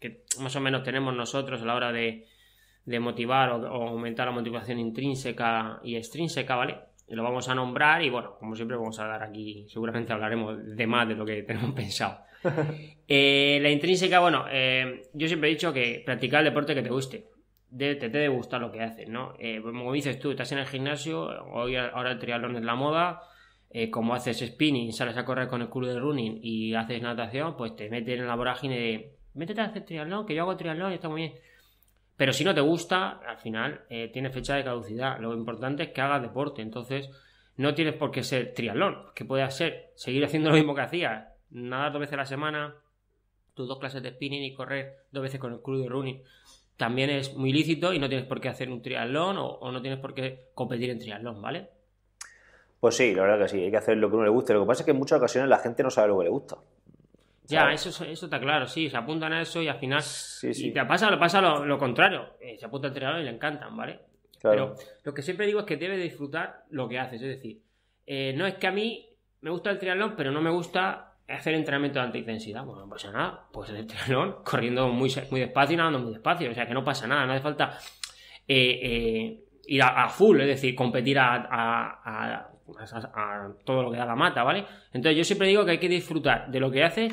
que más o menos tenemos nosotros a la hora de, motivar o, aumentar la motivación intrínseca y extrínseca, ¿vale? Y lo vamos a nombrar y bueno, como siempre vamos a dar aquí, seguramente hablaremos de más de lo que tenemos pensado. Eh, la intrínseca, bueno, eh, yo siempre he dicho que practicar el deporte que te guste de, te debe gustar lo que haces, ¿no? Eh, como dices tú, estás en el gimnasio, hoy ahora el triatlón es la moda, eh, como haces spinning, sales a correr con el culo de running y haces natación, pues te metes en la vorágine de, métete a hacer triatlón, que yo hago triatlón y está muy bien. Pero si no te gusta, al final eh, tiene fecha de caducidad. Lo importante es que hagas deporte. Entonces, no tienes por qué ser triatlón, que puede ser seguir haciendo lo mismo que hacías, nadar dos veces a la semana, tus dos clases de spinning y correr dos veces con el club de running también es muy lícito y no tienes por qué hacer un triatlón o, no tienes por qué competir en triatlón, ¿vale? Pues sí, la verdad que sí, hay que hacer lo que uno le guste. Lo que pasa es que en muchas ocasiones la gente no sabe lo que le gusta. Ya, eso, está claro, sí, se apuntan a eso y al final si te pasa, pasa lo, contrario, eh, se apunta al triatlón y le encantan, ¿vale? Pero lo que siempre digo es que debes disfrutar lo que haces, es decir, eh, no es que a mí me gusta el triatlón, pero no me gusta hacer entrenamiento de alta intensidad, bueno, no pasa nada. Pues el corriendo muy, muy despacio y nadando muy despacio. O sea, que no pasa nada, no hace falta eh, eh, ir a, full, es decir, competir a, todo lo que da la mata, ¿vale? Entonces yo siempre digo que hay que disfrutar de lo que haces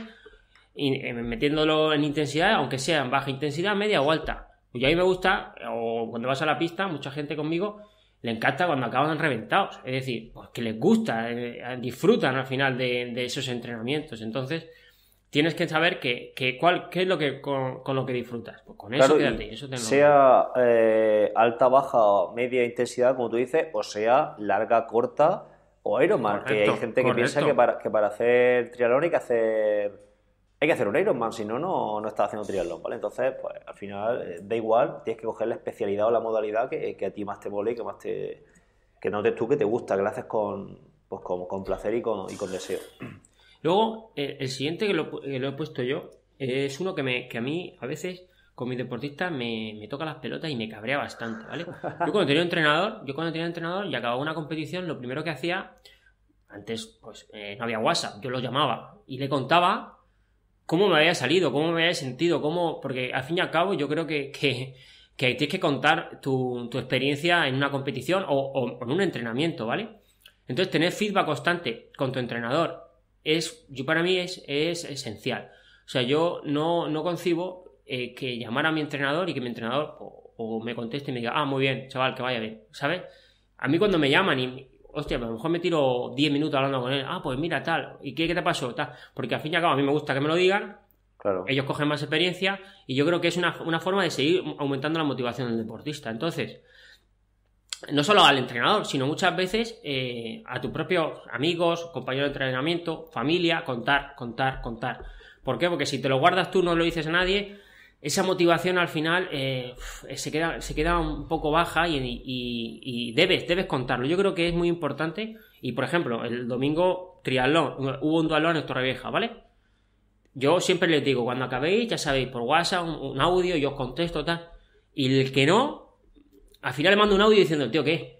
eh, metiéndolo en intensidad, aunque sea en baja intensidad, media o alta. Y a mí me gusta, o cuando vas a la pista, mucha gente conmigo le encanta cuando acaban reventados. Es decir, pues que les gusta, eh, disfrutan al final de, esos entrenamientos. Entonces, tienes que saber que, qué es lo que con, lo que disfrutas. Pues con eso quédate. Eso sea eh, alta, baja, media intensidad, como tú dices, o sea larga, corta o Ironman. que hay gente que piensa que para, que para hacer trialón hay que hacer hay que hacer un Ironman, si no, no, estás haciendo triatlón, ¿vale? Entonces, pues al final, eh, da igual, tienes que coger la especialidad o la modalidad que, a ti más te mole que más te... que notes tú que te gusta, que lo haces con, pues, con, placer y con, deseo. Luego, eh, el siguiente que lo, he puesto yo es uno que, me, que a mí a veces con mis deportistas me, toca las pelotas y me cabrea bastante, ¿vale? Yo cuando tenía entrenador, yo cuando tenía entrenador y acababa una competición, lo primero que hacía, antes pues eh, no había WhatsApp, yo lo llamaba y le contaba cómo me había salido, cómo me había sentido, cómo. Porque al fin y al cabo, yo creo que, que, tienes que contar tu, tu, experiencia en una competición o, en un entrenamiento, ¿vale? Entonces, tener feedback constante con tu entrenador es, yo para mí es, es esencial. O sea, yo no, no concibo eh, que llamar a mi entrenador y que mi entrenador o, me conteste y me diga, ah, muy bien, chaval, que vaya bien, ¿sabes? A mí cuando me llaman y, hostia, a lo mejor me tiro 10 minutos hablando con él, ah, pues mira, tal, ¿y qué, te pasó? Tal, porque al fin y al cabo a mí me gusta que me lo digan, claro. ellos cogen más experiencia y yo creo que es una, forma de seguir aumentando la motivación del deportista. Entonces, no solo al entrenador, sino muchas veces eh, a tus propios amigos, compañeros de entrenamiento, familia, contar, contar, contar. ¿Por qué? Porque si te lo guardas tú, no lo dices a nadie, esa motivación al final eh, eh, se, queda, se queda un poco baja y, debes, debes contarlo. Yo creo que es muy importante. Y por ejemplo, el domingo triatlón, hubo un dualón en Torrevieja, ¿vale? Yo siempre les digo, cuando acabéis, ya sabéis, por WhatsApp, un, audio, yo os contesto, tal. Y el que no, al final le mando un audio diciendo, tío, ¿qué?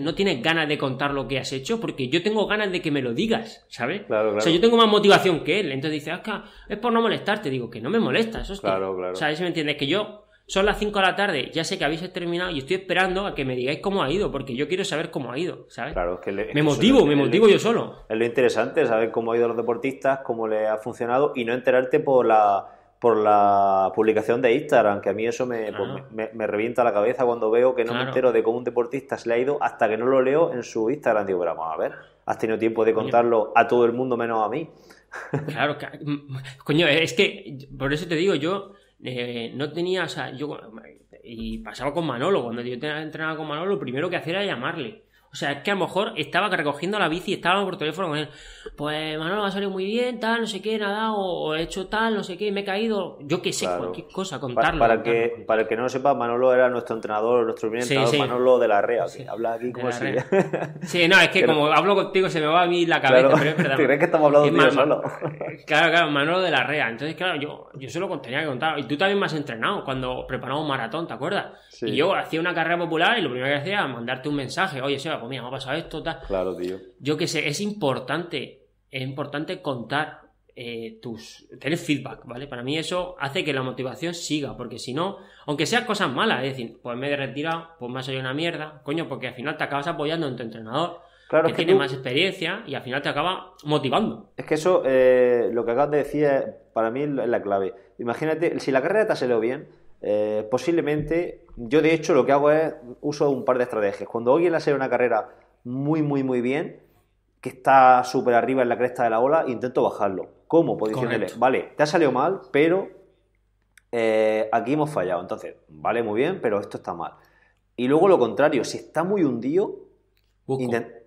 no tienes ganas de contar lo que has hecho porque yo tengo ganas de que me lo digas, ¿sabes? Claro, claro. O sea, yo tengo más motivación que él. Entonces dice, ah, es por no molestarte. Digo, que no me molestas, hostia. Claro, claro. O sea, si me entiendes, que yo son las 5 de la tarde, ya sé que habéis terminado y estoy esperando a que me digáis cómo ha ido porque yo quiero saber cómo ha ido, ¿sabes? Claro, es que le, me motivo, me motivo yo solo. Es lo interesante, saber cómo ha ido los deportistas, cómo le ha funcionado y no enterarte por la por la publicación de Instagram, que a mí eso me, pues, revienta la cabeza cuando veo que no me entero de cómo un deportista se le ha ido hasta que no lo leo en su Instagram. Digo, pero vamos a ver, has tenido tiempo de contarlo a todo el mundo menos a mí. Claro, coño, es que por eso te digo, yo eh, no tenía, o sea, yo y pasaba con Manolo, cuando yo entrenaba con Manolo, lo primero que hacía era llamarle. O sea, es que a lo mejor estaba recogiendo la bici, estaba por teléfono con él. Pues Manolo va ha salido muy bien, tal, no sé qué, nada, o, he hecho tal, no sé qué, me he caído. Yo qué sé, cualquier cosa, contarlo. Para, que, para que no lo sepa, Manolo era nuestro entrenador, nuestro primer entrenador, Manolo de la Rea, sí. habla aquí como si. sí, no, es que, como hablo contigo se me va a mí la cabeza, claro. pero verdad. crees que estamos hablando de Manolo. solo? claro, claro, Manolo de la Rea. Entonces, claro, yo, yo solo tenía que contar. Y tú también me has entrenado cuando preparaba un maratón, ¿te acuerdas? Y yo hacía una carrera popular y lo primero que hacía era mandarte un mensaje, oye, pues me ha pasado esto, tal. Claro, tío. Yo que sé, es importante, es importante contar eh, tus. tener feedback, ¿vale? Para mí eso hace que la motivación siga, porque si no, aunque seas cosas malas, es decir, pues me he retirado, pues me ha salido una mierda, coño, porque al final te acabas apoyando en tu entrenador. Claro, que, tiene más experiencia y al final te acaba motivando. Es que eso, eh, lo que acabas de decir, para mí es la clave. Imagínate, si la carrera te ha salido bien, eh, posiblemente, yo de hecho lo que hago es uso un par de estrategias. Cuando alguien la hace una carrera muy, muy, muy bien, que está súper arriba en la cresta de la ola, intento bajarlo. ¿Cómo? Pues diciéndole, vale, te ha salido mal, pero eh, aquí hemos fallado. Entonces, vale, muy bien, pero esto está mal. Y luego lo contrario, si está muy hundido,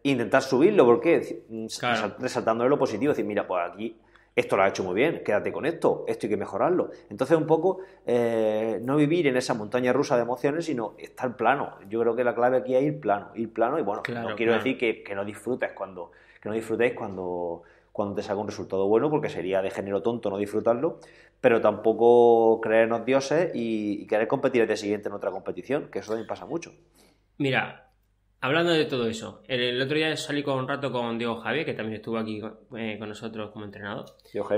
intentar subirlo, porque qué? resaltándole lo positivo, decir, mira, pues aquí esto lo has hecho muy bien, quédate con esto, esto hay que mejorarlo. Entonces, un poco eh, no vivir en esa montaña rusa de emociones, sino estar plano. Yo creo que la clave aquí es ir plano, ir plano y bueno, no quiero decir que, no disfrutes cuando, no disfrutéis cuando, cuando te saca un resultado bueno, porque sería de género tonto no disfrutarlo, pero tampoco creernos dioses y, y querer competir el día siguiente en otra competición, que eso también pasa mucho. Mira, Hablando de todo eso, el, otro día salí con un rato con Diego Javier, que también estuvo aquí con, eh, nosotros como entrenador.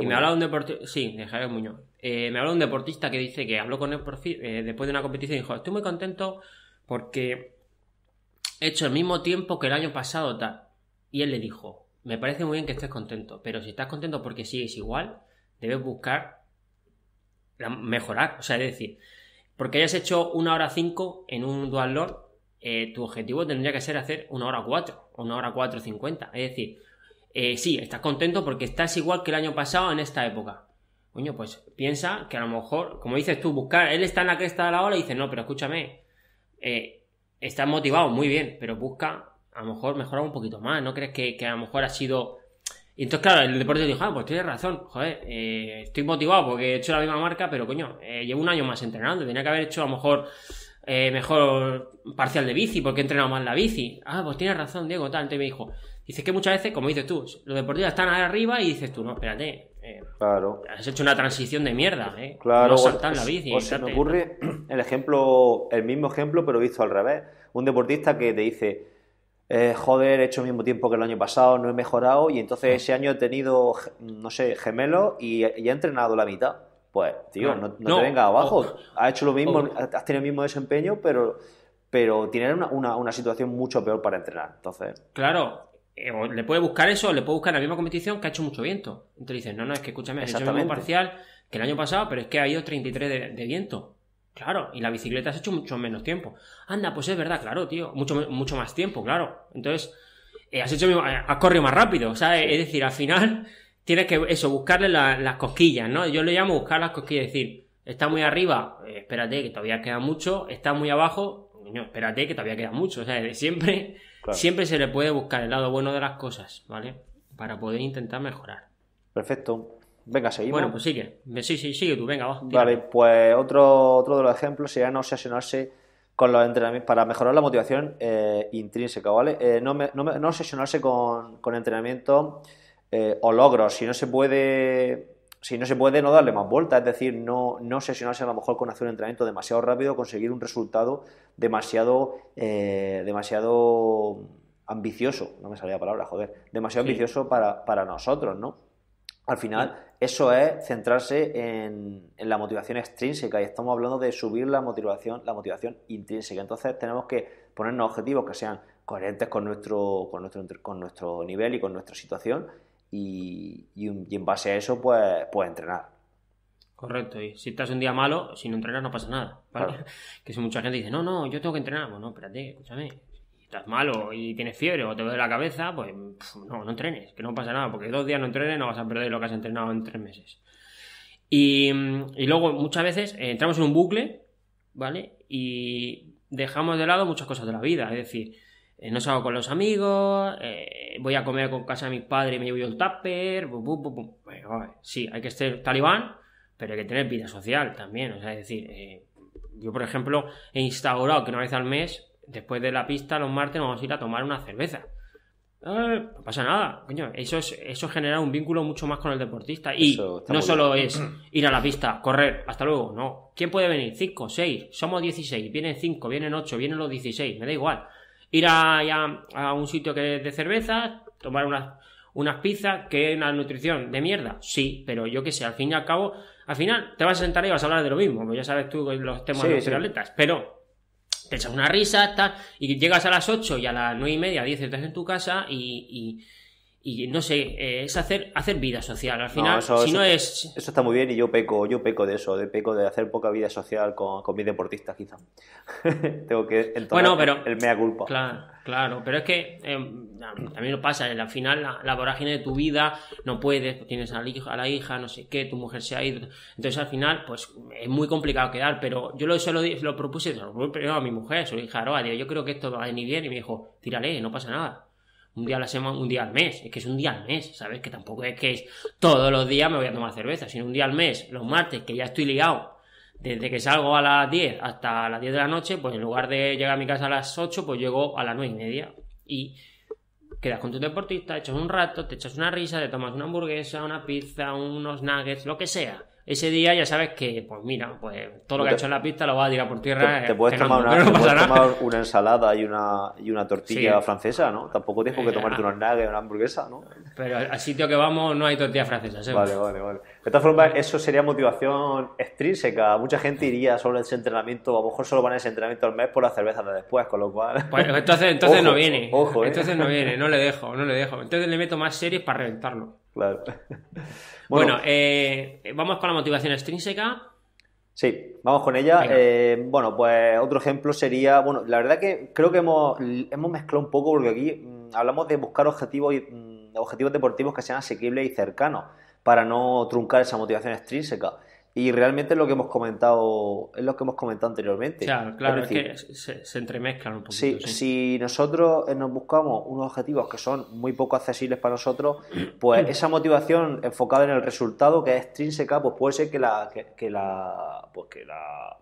y me habló un deportista, sí, de Javier Muñoz. Eh, me habló un deportista que dice que habló con él eh, después de una competición y dijo, estoy muy contento porque he hecho el mismo tiempo que el año pasado tal. Y él le dijo, me parece muy bien que estés contento, pero si estás contento porque sigues igual, debes buscar mejorar. O sea, es decir, porque hayas hecho una hora cinco en un dual lord eh, tu objetivo tendría que ser hacer una hora cuatro o una hora cuatro cincuenta, Es decir, eh, sí, estás contento porque estás igual que el año pasado en esta época. Coño, pues piensa que a lo mejor, como dices tú, buscar, él está en la cresta de la ola y dice, no, pero escúchame, eh, estás motivado, muy bien, pero busca a lo mejor mejorar un poquito más, ¿no crees que, a lo mejor ha sido... Y entonces, claro, el deporte dijo, ah, pues tienes razón, joder, estoy motivado porque he hecho la misma marca, pero coño, llevo un año más entrenando, tenía que haber hecho a lo mejor eh, mejor parcial de bici porque he entrenado más la bici. Ah, pues tienes razón, Diego, tal. te me dijo, dices que muchas veces, como dices tú, los deportistas están ahí arriba y dices tú, no, espérate. Eh, claro. Has hecho una transición de mierda, ¿eh? Claro. No en la bici. O se me ocurre el ejemplo, el mismo ejemplo, pero visto al revés. Un deportista que te dice, eh, joder, he hecho el mismo tiempo que el año pasado, no he mejorado y entonces ah. ese año he tenido, no sé, gemelo y, y he entrenado la mitad. Pues, tío, no, te venga abajo. Ha hecho lo mismo, has tenido el mismo desempeño, pero, pero tiene una, situación mucho peor para entrenar. Entonces. Claro, eh, le puede buscar eso, le puede buscar la misma competición que ha hecho mucho viento. Entonces dices, no, no, es que escúchame, has hecho el mismo parcial que el año pasado, pero es que ha ido 33 de, viento. Claro, y la bicicleta has hecho mucho menos tiempo. Anda, pues es verdad, claro, tío, mucho, mucho más tiempo, claro. Entonces, eh, has hecho, has corrido más rápido, o sea, es decir, al final tienes que, eso, buscarle las cosquillas, ¿no? Yo le llamo buscar las cosquillas, es decir, está muy arriba, eh, espérate, que todavía queda mucho, está muy abajo, espérate, que todavía queda mucho, o sea, siempre, siempre se le puede buscar el lado bueno de las cosas, ¿vale? Para poder intentar mejorar. Perfecto. Venga, seguimos. Bueno, pues sigue. Sí, sí, sigue tú, venga, va. Vale, pues otro, otro de los ejemplos sería no obsesionarse con los entrenamientos para mejorar la motivación eh, intrínseca, ¿vale? Eh, no, obsesionarse con, con entrenamientos eh, o logros, si no se puede si no se puede, no darle más vuelta, es decir, no, no sesionarse a lo mejor con hacer un entrenamiento demasiado rápido, conseguir un resultado demasiado, eh, demasiado ambicioso, no me salía la palabra, joder, demasiado ambicioso para, nosotros, ¿no? Al final, eso es centrarse en, la motivación extrínseca y estamos hablando de subir la motivación, la motivación intrínseca. Entonces, tenemos que ponernos objetivos que sean coherentes con nuestro, nuestro, con nuestro nivel y con nuestra situación y, en base a eso pues, pues entrenar. Correcto, y si estás un día malo, si no entrenas no pasa nada, ¿vale? Que si mucha gente dice, no, no, yo tengo que entrenar, bueno, espérate, escúchame, si estás malo y tienes fiebre o te duele la cabeza, pues no, no entrenes, que no pasa nada, porque dos días no entrenes no vas a perder lo que has entrenado en tres meses. Y, luego muchas veces eh, entramos en un bucle, ¿vale? Y dejamos de lado muchas cosas de la vida, es decir, eh, no salgo con los amigos, eh, voy a comer con casa de mis padres y me llevo yo el tupper, sí, hay que ser talibán, pero hay que tener vida social también, o sea, es decir, eh, yo por ejemplo he instaurado que una vez al mes, después de la pista, los martes vamos a ir a tomar una cerveza. no pasa nada, eso es, eso genera un vínculo mucho más con el deportista y no solo es ir a la pista, correr, hasta luego, no. ¿Quién puede venir? 5, seis somos 16, vienen 5, vienen 8, vienen los 16, me da igual ir a, a un sitio que de cerveza, tomar unas, unas pizzas, que es una nutrición de mierda. Sí, pero yo qué sé, al fin y al cabo, al final te vas a sentar y vas a hablar de lo mismo, pues ya sabes tú los temas de los sí. pero te echas una risa, tal, y llegas a las 8 y a las 9 y media, 10 estás en tu casa y y no sé, eh, es hacer, hacer vida social. Al final, eso, si no es. Eso está muy bien y yo peco, yo peco de eso, de peco de hacer poca vida social con, mi mis deportistas, quizá. Tengo que bueno, pero, el mea culpa. Claro, claro, pero es que eh, también lo pasa, al final la, vorágine de tu vida, no puedes, pues tienes a la, hija, a la hija, no sé qué, tu mujer se ha ido. Entonces al final, pues es muy complicado quedar, pero yo lo, lo, propuse, a mi mujer, su hija yo creo que esto va a venir bien y me dijo, tírale, no pasa nada un día a la semana, un día al mes, es que es un día al mes, ¿sabes? Que tampoco es que todos los días me voy a tomar cerveza, sino un día al mes, los martes, que ya estoy ligado, desde que salgo a las 10 hasta las 10 de la noche, pues en lugar de llegar a mi casa a las 8, pues llego a las 9 y media y quedas con tu deportista, echas un rato, te echas una risa, te tomas una hamburguesa, una pizza, unos nuggets, lo que sea ese día ya sabes que, pues mira, pues todo lo que ha hecho en la pista lo vas a tirar por tierra. Te, puedes, tomar, una, ensalada y una, y una tortilla francesa, ¿no? Tampoco tienes que tomarte unos nuggets, una hamburguesa, ¿no? Pero al sitio que vamos no hay tortilla francesa, ¿sí? Vale, vale, vale. De todas formas, eso sería motivación extrínseca. Mucha gente iría solo en ese entrenamiento, a lo mejor solo van a ese entrenamiento al mes por las cervezas de después, con lo cual. Bueno, pues, entonces, entonces no viene. Ojo, ¿eh? Entonces no viene, no le dejo, no le dejo. Entonces le meto más series para reventarlo. Claro. Bueno, eh, vamos con la motivación extrínseca. Sí, vamos con ella. Eh, bueno, pues otro ejemplo sería, bueno, la verdad que creo que hemos, hemos mezclado un poco porque aquí mm, hablamos de buscar objetivos, mm, objetivos deportivos que sean asequibles y cercanos para no truncar esa motivación extrínseca. Y realmente es lo que hemos comentado, es lo que hemos comentado anteriormente. Claro, es, que se, entremezclan un poco. Si nosotros eh, nos buscamos unos objetivos que son muy poco accesibles para nosotros, pues esa motivación enfocada en el resultado que es extrínseca, pues puede ser que la, la, pues que la,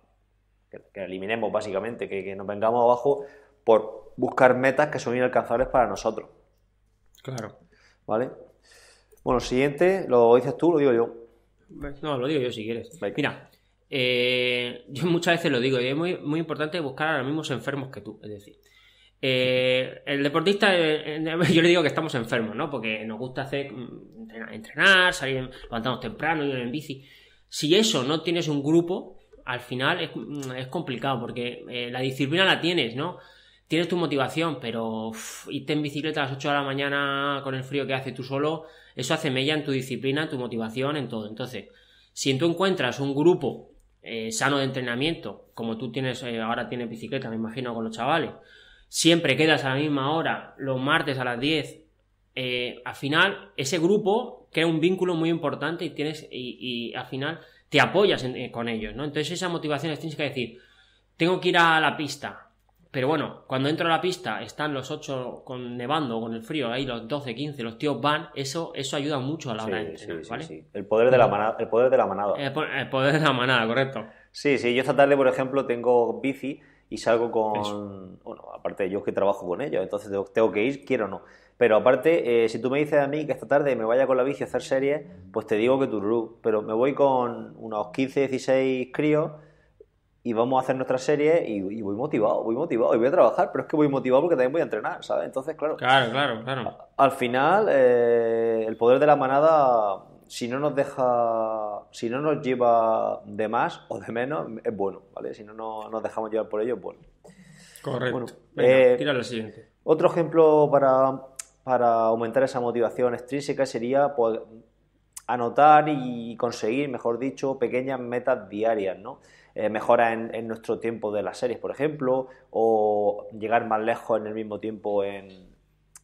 que, eliminemos básicamente, que, nos vengamos abajo por buscar metas que son inalcanzables para nosotros. Claro. ¿Vale? Bueno, siguiente, lo dices tú, lo digo yo. No, lo digo yo si quieres. Mira, eh, yo muchas veces lo digo, y es muy, importante buscar a los mismos enfermos que tú. Es decir, eh, el deportista, eh, yo le digo que estamos enfermos, ¿no? Porque nos gusta hacer mm, entrenar, salir, levantarnos temprano, ir en bici. Si eso no tienes un grupo, al final es, mm, complicado, porque la disciplina la tienes, ¿no? Tienes tu motivación, pero irte en bicicleta a las 8 de la mañana con el frío que hace tú solo, eso hace mella en tu disciplina, en tu motivación, en todo. Entonces, si tú encuentras un grupo eh, sano de entrenamiento, como tú tienes, eh, ahora tienes bicicleta, me imagino, con los chavales, siempre quedas a la misma hora, los martes a las 10, eh, al final ese grupo crea un vínculo muy importante y tienes, y, al final te apoyas con ellos, ¿no? Entonces esa motivación es tienes que decir, tengo que ir a la pista, pero bueno, cuando entro a la pista están los 8 con nevando, con el frío, ahí los 12, 15, los tíos van, eso, eso ayuda mucho a la hora de entrenar, sí, Sí, el poder de la manada, el poder de la manada. El, poder de la manada, correcto. Sí, sí, yo esta tarde, por ejemplo, tengo bici y salgo con, bueno, aparte yo es que trabajo con ellos, entonces tengo que ir, quiero o no. Pero aparte, eh, si tú me dices a mí que esta tarde me vaya con la bici a hacer series, pues te digo que tururú, pero me voy con unos 15, 16 críos y vamos a hacer nuestra serie y, voy motivado, voy motivado, y voy a trabajar, pero es que voy motivado porque también voy a entrenar, ¿sabes? Entonces, claro. Claro, claro, claro. Al final, eh, el poder de la manada, si no nos deja, si no nos lleva de más o de menos, es bueno, ¿vale? Si no, no nos dejamos llevar por ello, es bueno. Correcto. Eh, tira siguiente. Otro ejemplo para, para aumentar esa motivación extrínseca sería pues, anotar y conseguir, mejor dicho, pequeñas metas diarias, ¿no? Eh, mejora en, nuestro tiempo de las series, por ejemplo, o llegar más lejos en el mismo tiempo en,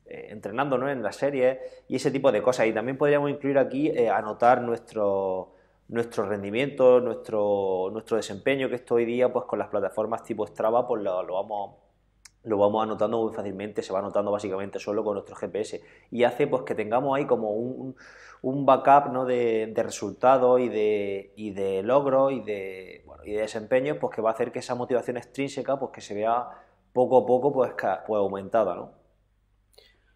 eh, entrenando en las series y ese tipo de cosas. Y también podríamos incluir aquí eh, anotar nuestro, nuestro rendimiento, nuestro, nuestro desempeño, que esto hoy día pues con las plataformas tipo Strava pues lo, lo vamos lo vamos anotando muy fácilmente, se va anotando básicamente solo con nuestro GPS y hace pues que tengamos ahí como un, un backup ¿no? de, resultados y de, y de logros y de, bueno, de desempeños pues que va a hacer que esa motivación extrínseca pues que se vea poco a poco pues, pues aumentada, ¿no?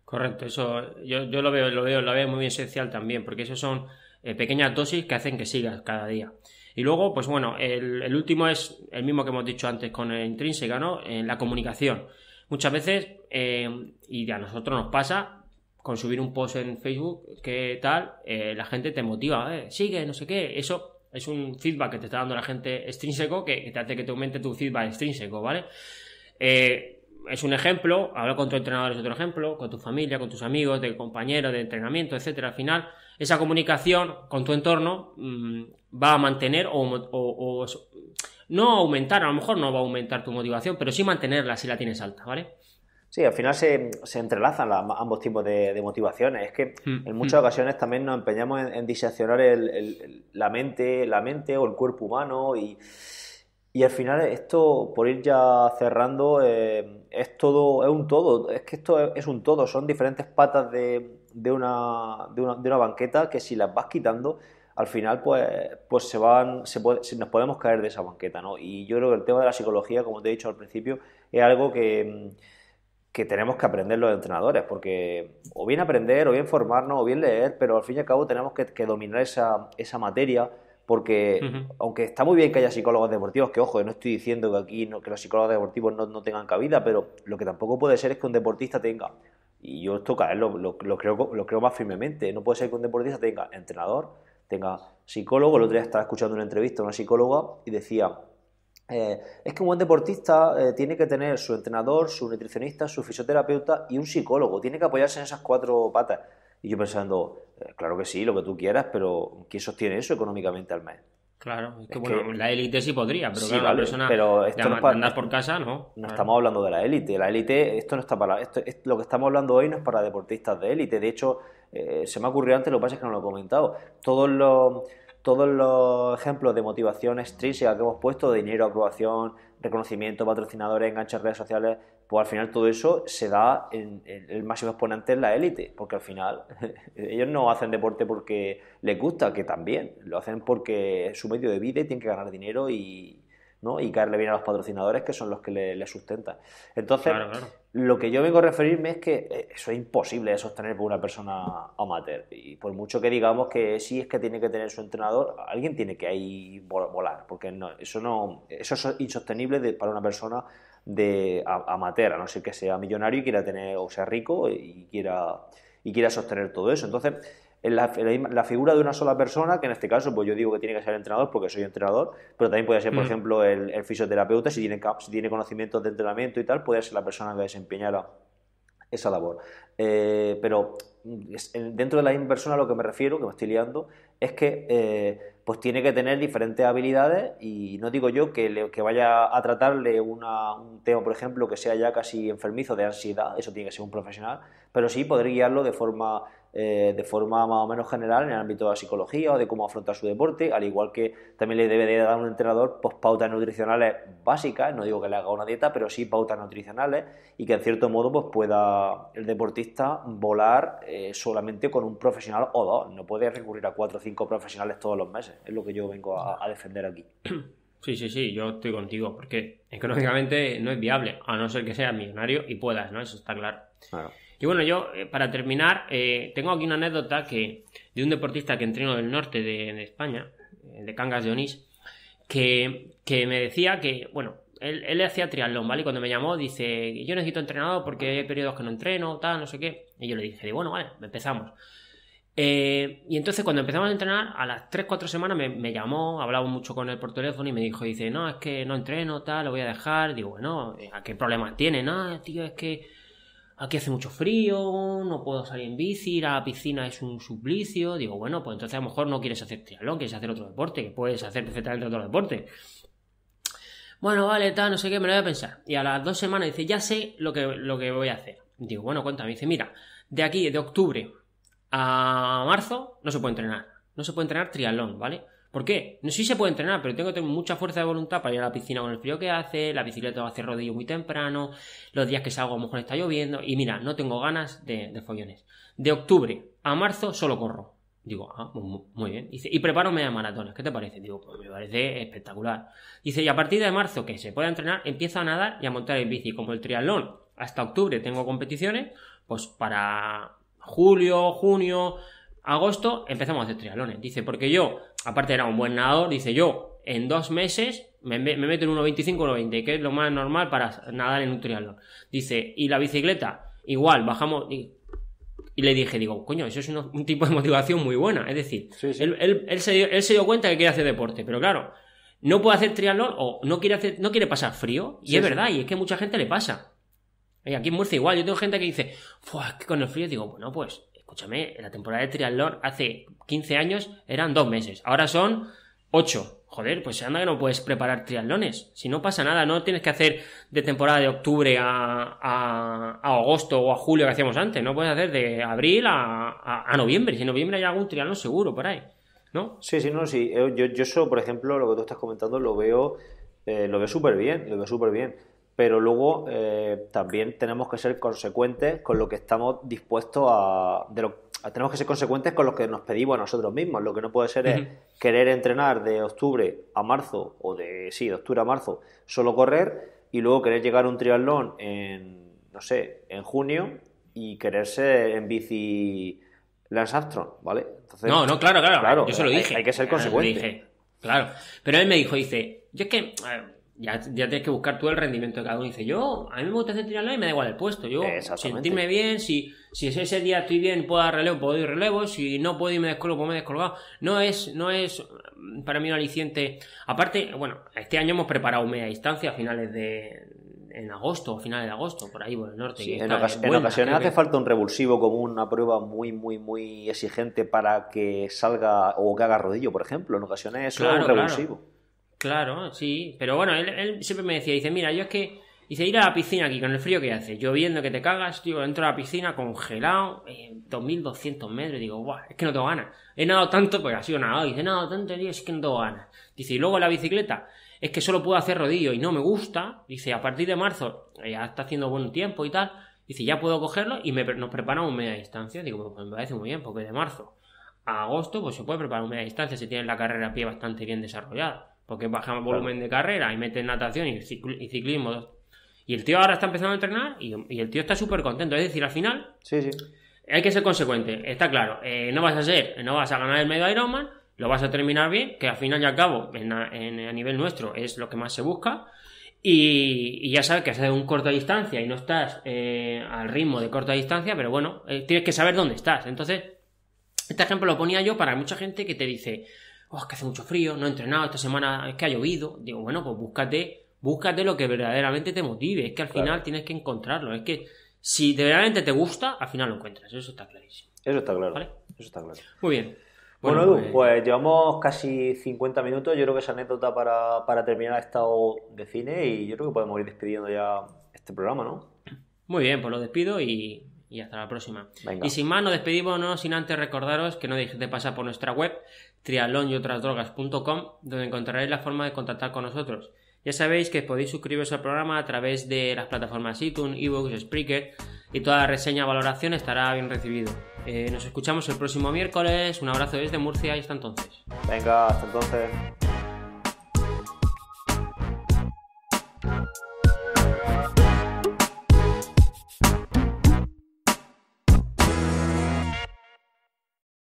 Correcto, eso yo, yo lo veo, lo veo, lo veo muy esencial también, porque esas son eh, pequeñas dosis que hacen que sigas cada día. Y luego, pues bueno, el, último es el mismo que hemos dicho antes con el intrínseca, ¿no? En eh, la comunicación. Muchas veces, eh, y a nosotros nos pasa, con subir un post en Facebook, que tal, eh, la gente te motiva, eh, sigue, no sé qué. Eso es un feedback que te está dando la gente extrínseco que, te hace que te aumente tu feedback extrínseco, ¿vale? es un ejemplo, hablar con tu entrenador es otro ejemplo, con tu familia, con tus amigos, de compañeros, de entrenamiento, etcétera. Al final, esa comunicación con tu entorno mm, va a mantener o, no aumentar, a lo mejor no va a aumentar tu motivación, pero sí mantenerla si la tienes alta, ¿vale? Sí, al final se, entrelazan ambos tipos de, motivaciones. Es que mm, en mm. muchas ocasiones también nos empeñamos en, diseccionar la mente, la mente o el cuerpo humano y, al final esto, por ir ya cerrando, eh, es todo, es un todo, es que esto es un todo, son diferentes patas de, de una, de una, de una banqueta que si las vas quitando, al final pues, pues se van, se nos podemos caer de esa banqueta, ¿no? Y yo creo que el tema de la psicología, como te he dicho al principio, es algo que, tenemos que aprender los entrenadores, porque o bien aprender, o bien formarnos, o bien leer, pero al fin y al cabo tenemos que, dominar esa, esa, materia, porque aunque está muy bien que haya psicólogos deportivos, que ojo, no estoy diciendo que aquí no, que los psicólogos deportivos no, no tengan cabida, pero lo que tampoco puede ser es que un deportista tenga y yo esto cada lo, creo, lo creo más firmemente. No puede ser que un deportista tenga entrenador, tenga psicólogo. El otro día estaba escuchando una entrevista a una psicóloga y decía, eh, es que un buen deportista eh, tiene que tener su entrenador, su nutricionista, su fisioterapeuta y un psicólogo. Tiene que apoyarse en esas cuatro patas. Y yo pensando, eh, claro que sí, lo que tú quieras, pero ¿quién sostiene eso económicamente al mes? Claro, es que, la élite sí podría, pero la persona por casa, ¿no? No estamos hablando de la élite, la élite, esto no está para... Esto, lo que estamos hablando hoy no es para deportistas de élite, de hecho, eh, se me ha ocurrido antes, lo que pasa es que no lo he comentado, todos los, todos los ejemplos de motivación extrínseca que hemos puesto, dinero, aprobación, reconocimiento, patrocinadores, enganches redes sociales, pues al final todo eso se da en, el máximo exponente en la élite, porque al final ellos no hacen deporte porque les gusta, que también, lo hacen porque es su medio de vida y tienen que ganar dinero y, ¿no? y caerle bien a los patrocinadores que son los que le, sustentan. Entonces, lo que yo vengo a referirme es que eh, eso es imposible de sostener por una persona amateur. Y por mucho que digamos que sí es que tiene que tener su entrenador, alguien tiene que ahí volar, porque eso, no, eso es insostenible para una persona de amateur, a no ser que sea millonario y quiera tener o sea rico y quiera, y quiera sostener todo eso. Entonces, la, figura de una sola persona, que en este caso, pues yo digo que tiene que ser entrenador porque soy entrenador, pero también puede ser, por mm. ejemplo, el, fisioterapeuta, si tiene, si tiene conocimientos de entrenamiento y tal, puede ser la persona que desempeñara esa labor. Eh, pero dentro de la persona a lo que me refiero, que me estoy liando, es que eh, pues tiene que tener diferentes habilidades y no digo yo que, que vaya a tratarle un tema, por ejemplo, que sea ya casi enfermizo de ansiedad, eso tiene que ser un profesional, pero sí poder guiarlo de forma eh, de forma más o menos general en el ámbito de la psicología o de cómo afronta su deporte, al igual que también le debe de dar un entrenador pues, pautas nutricionales básicas, no digo que le haga una dieta, pero sí pautas nutricionales y que en cierto modo pues, pueda el deportista volar eh, solamente con un profesional o dos, no puede recurrir a cuatro o cinco profesionales todos los meses, es lo que yo vengo a, defender aquí. Sí, sí, sí, yo estoy contigo, porque económicamente no es viable, a no ser que seas millonario y puedas, ¿no? Eso está claro. Y bueno, yo eh, para terminar, eh, tengo aquí una anécdota que de un deportista que entreno del norte de, España, eh, de Cangas de Onís, que, que, me decía que, bueno, él, él hacía triatlón, ¿vale? Y cuando me llamó dice, yo necesito entrenador porque hay periodos que no entreno, tal, no sé qué. Y yo le dije, bueno, vale, empezamos. y entonces cuando empezamos a entrenar, a las 3-4 semanas me, me, llamó, hablaba mucho con él por teléfono y me dijo, dice, no, es que no entreno, tal, lo voy a dejar. Digo, bueno, ¿a qué problemas tiene? No, tío, es que aquí hace mucho frío, no puedo salir en bici, ir a la piscina es un suplicio. Digo, bueno, pues entonces a lo mejor no quieres hacer triatlón, quieres hacer otro deporte, que puedes hacer perfectamente otro deporte. Bueno, vale, tal, no sé qué, me lo voy a pensar. Y a las dos semanas dice, ya sé lo que, lo que voy a hacer. Digo, bueno, cuéntame. Dice, mira, de aquí, de octubre a marzo, no se puede entrenar. No se puede entrenar triatlón, ¿vale? ¿Por qué? No sé si se puede entrenar, pero tengo que tener mucha fuerza de voluntad para ir a la piscina con el frío que hace, la bicicleta va a hacer rodillo muy temprano, los días que salgo a lo mejor está lloviendo, y mira, no tengo ganas de, follones. De octubre a marzo solo corro. Digo, ah, muy bien. y preparo media maratón ¿qué te parece? Digo, pues me parece espectacular. Dice, y a partir de marzo, que se pueda entrenar, empiezo a nadar y a montar el bici. Como el triatlón, hasta octubre tengo competiciones, pues para julio, junio, agosto empezamos a hacer triatlones. Dice, porque yo aparte era un buen nadador, dice yo, en dos meses me, meto en 1.25, 1.20, que es lo más normal para nadar en un triatlón. Dice, y la bicicleta, igual, bajamos... Y, le dije, digo, coño, eso es un, tipo de motivación muy buena. Es decir, Él, se dio, cuenta que quiere hacer deporte, pero claro, no puede hacer triatlón o no quiere hacer, no quiere pasar frío. Y es verdad, y es que mucha gente le pasa. aquí en Murcia igual, yo tengo gente que dice, que con el frío digo, bueno, pues Escúchame, la temporada de triatlón hace 15 años eran dos meses, ahora son 8. Joder, pues anda que no puedes preparar triatlones. Si no pasa nada, no tienes que hacer de temporada de octubre a, a, agosto o a julio que hacíamos antes. No puedes hacer de abril a, noviembre. Si en noviembre hay algún triatlón seguro por ahí. ¿No? Sí, sí, no, sí. Eh, yo, yo eso, por ejemplo, lo que tú estás comentando lo veo, eh, lo veo súper bien, lo veo súper bien pero luego eh, también tenemos que ser consecuentes con lo que estamos dispuestos a, Tenemos que ser consecuentes con lo que nos pedimos a nosotros mismos. Lo que no puede ser es querer entrenar de octubre a marzo, o de, sí, octubre a marzo, solo correr, y luego querer llegar a un triatlón en, no sé, en junio y quererse en bici Lance Armstrong, ¿vale? no, no, claro, claro, Yo se lo dije. Hay, que ser consecuente. Claro, pero él me dijo, dice, yo es que ya, ya, tienes que buscar tú el rendimiento de cada uno. dice, yo, a mí me gusta hacer al lado y me da igual el puesto. Yo sentirme bien, si, si ese día estoy bien, puedo dar relevo, puedo ir relevo. Si no puedo irme me descolgo, pues me descolgado. No es, no es mm, para mí un aliciente. Aparte, bueno, este año hemos preparado media distancia a finales de, en agosto, a finales de agosto, por ahí por el norte. en, ocasiones hace falta un revulsivo como una prueba muy, muy, muy exigente para que salga o que haga rodillo, por ejemplo. En ocasiones es un revulsivo. Claro, sí. Pero bueno, él, siempre me decía, dice, mira, yo es que... hice ir a la piscina aquí con el frío que hace, lloviendo que te cagas, tío, entro a la piscina congelado, eh, mil 2200 metros, digo, guau, es que no tengo ganas. He nadado tanto, pues ha sido nadado, dice, he tanto, tío, es que no tengo ganas. Dice, y luego la bicicleta, es que solo puedo hacer rodillo y no me gusta. Dice, a partir de marzo, eh, ya está haciendo buen tiempo y tal. Dice, ya puedo cogerlo y me, nos preparamos media distancia. Digo, pues me parece muy bien, porque de marzo a agosto, pues se puede preparar media distancia, si tienes la carrera a pie bastante bien desarrollada porque baja volumen de carrera y mete natación y, ciclismo. Y el tío ahora está empezando a entrenar y, el tío está súper contento. Es decir, al final hay que ser consecuente, está claro. Eh, no vas a ser, no vas a ganar el medio Ironman, lo vas a terminar bien, que al final y al cabo, en, a nivel nuestro, es lo que más se busca. Y, ya sabes que haces un corta distancia y no estás eh, al ritmo de corta distancia, pero bueno, eh, tienes que saber dónde estás. Entonces, este ejemplo lo ponía yo para mucha gente que te dice, Oh, es que hace mucho frío, no he entrenado, esta semana es que ha llovido. Digo, bueno, pues búscate, búscate lo que verdaderamente te motive. Es que al final tienes que encontrarlo. Es que si de verdaderamente te gusta, al final lo encuentras. Eso está clarísimo. Eso está claro. Eso está claro. Muy bien. Bueno, pues, pues... llevamos casi 50 minutos. Yo creo que esa anécdota para, terminar ha estado de cine y yo creo que podemos ir despidiendo ya este programa, ¿no? Muy bien, pues lo despido y hasta la próxima. Y sin más, nos despedimos, no sin antes recordaros que no dejéis de pasar por nuestra web trialón donde encontraréis la forma de contactar con nosotros. Ya sabéis que podéis suscribiros al programa a través de las plataformas iTunes, eBooks, Spreaker y toda reseña o valoración estará bien recibido. Eh, nos escuchamos el próximo miércoles. Un abrazo desde Murcia y hasta entonces. Venga, hasta entonces.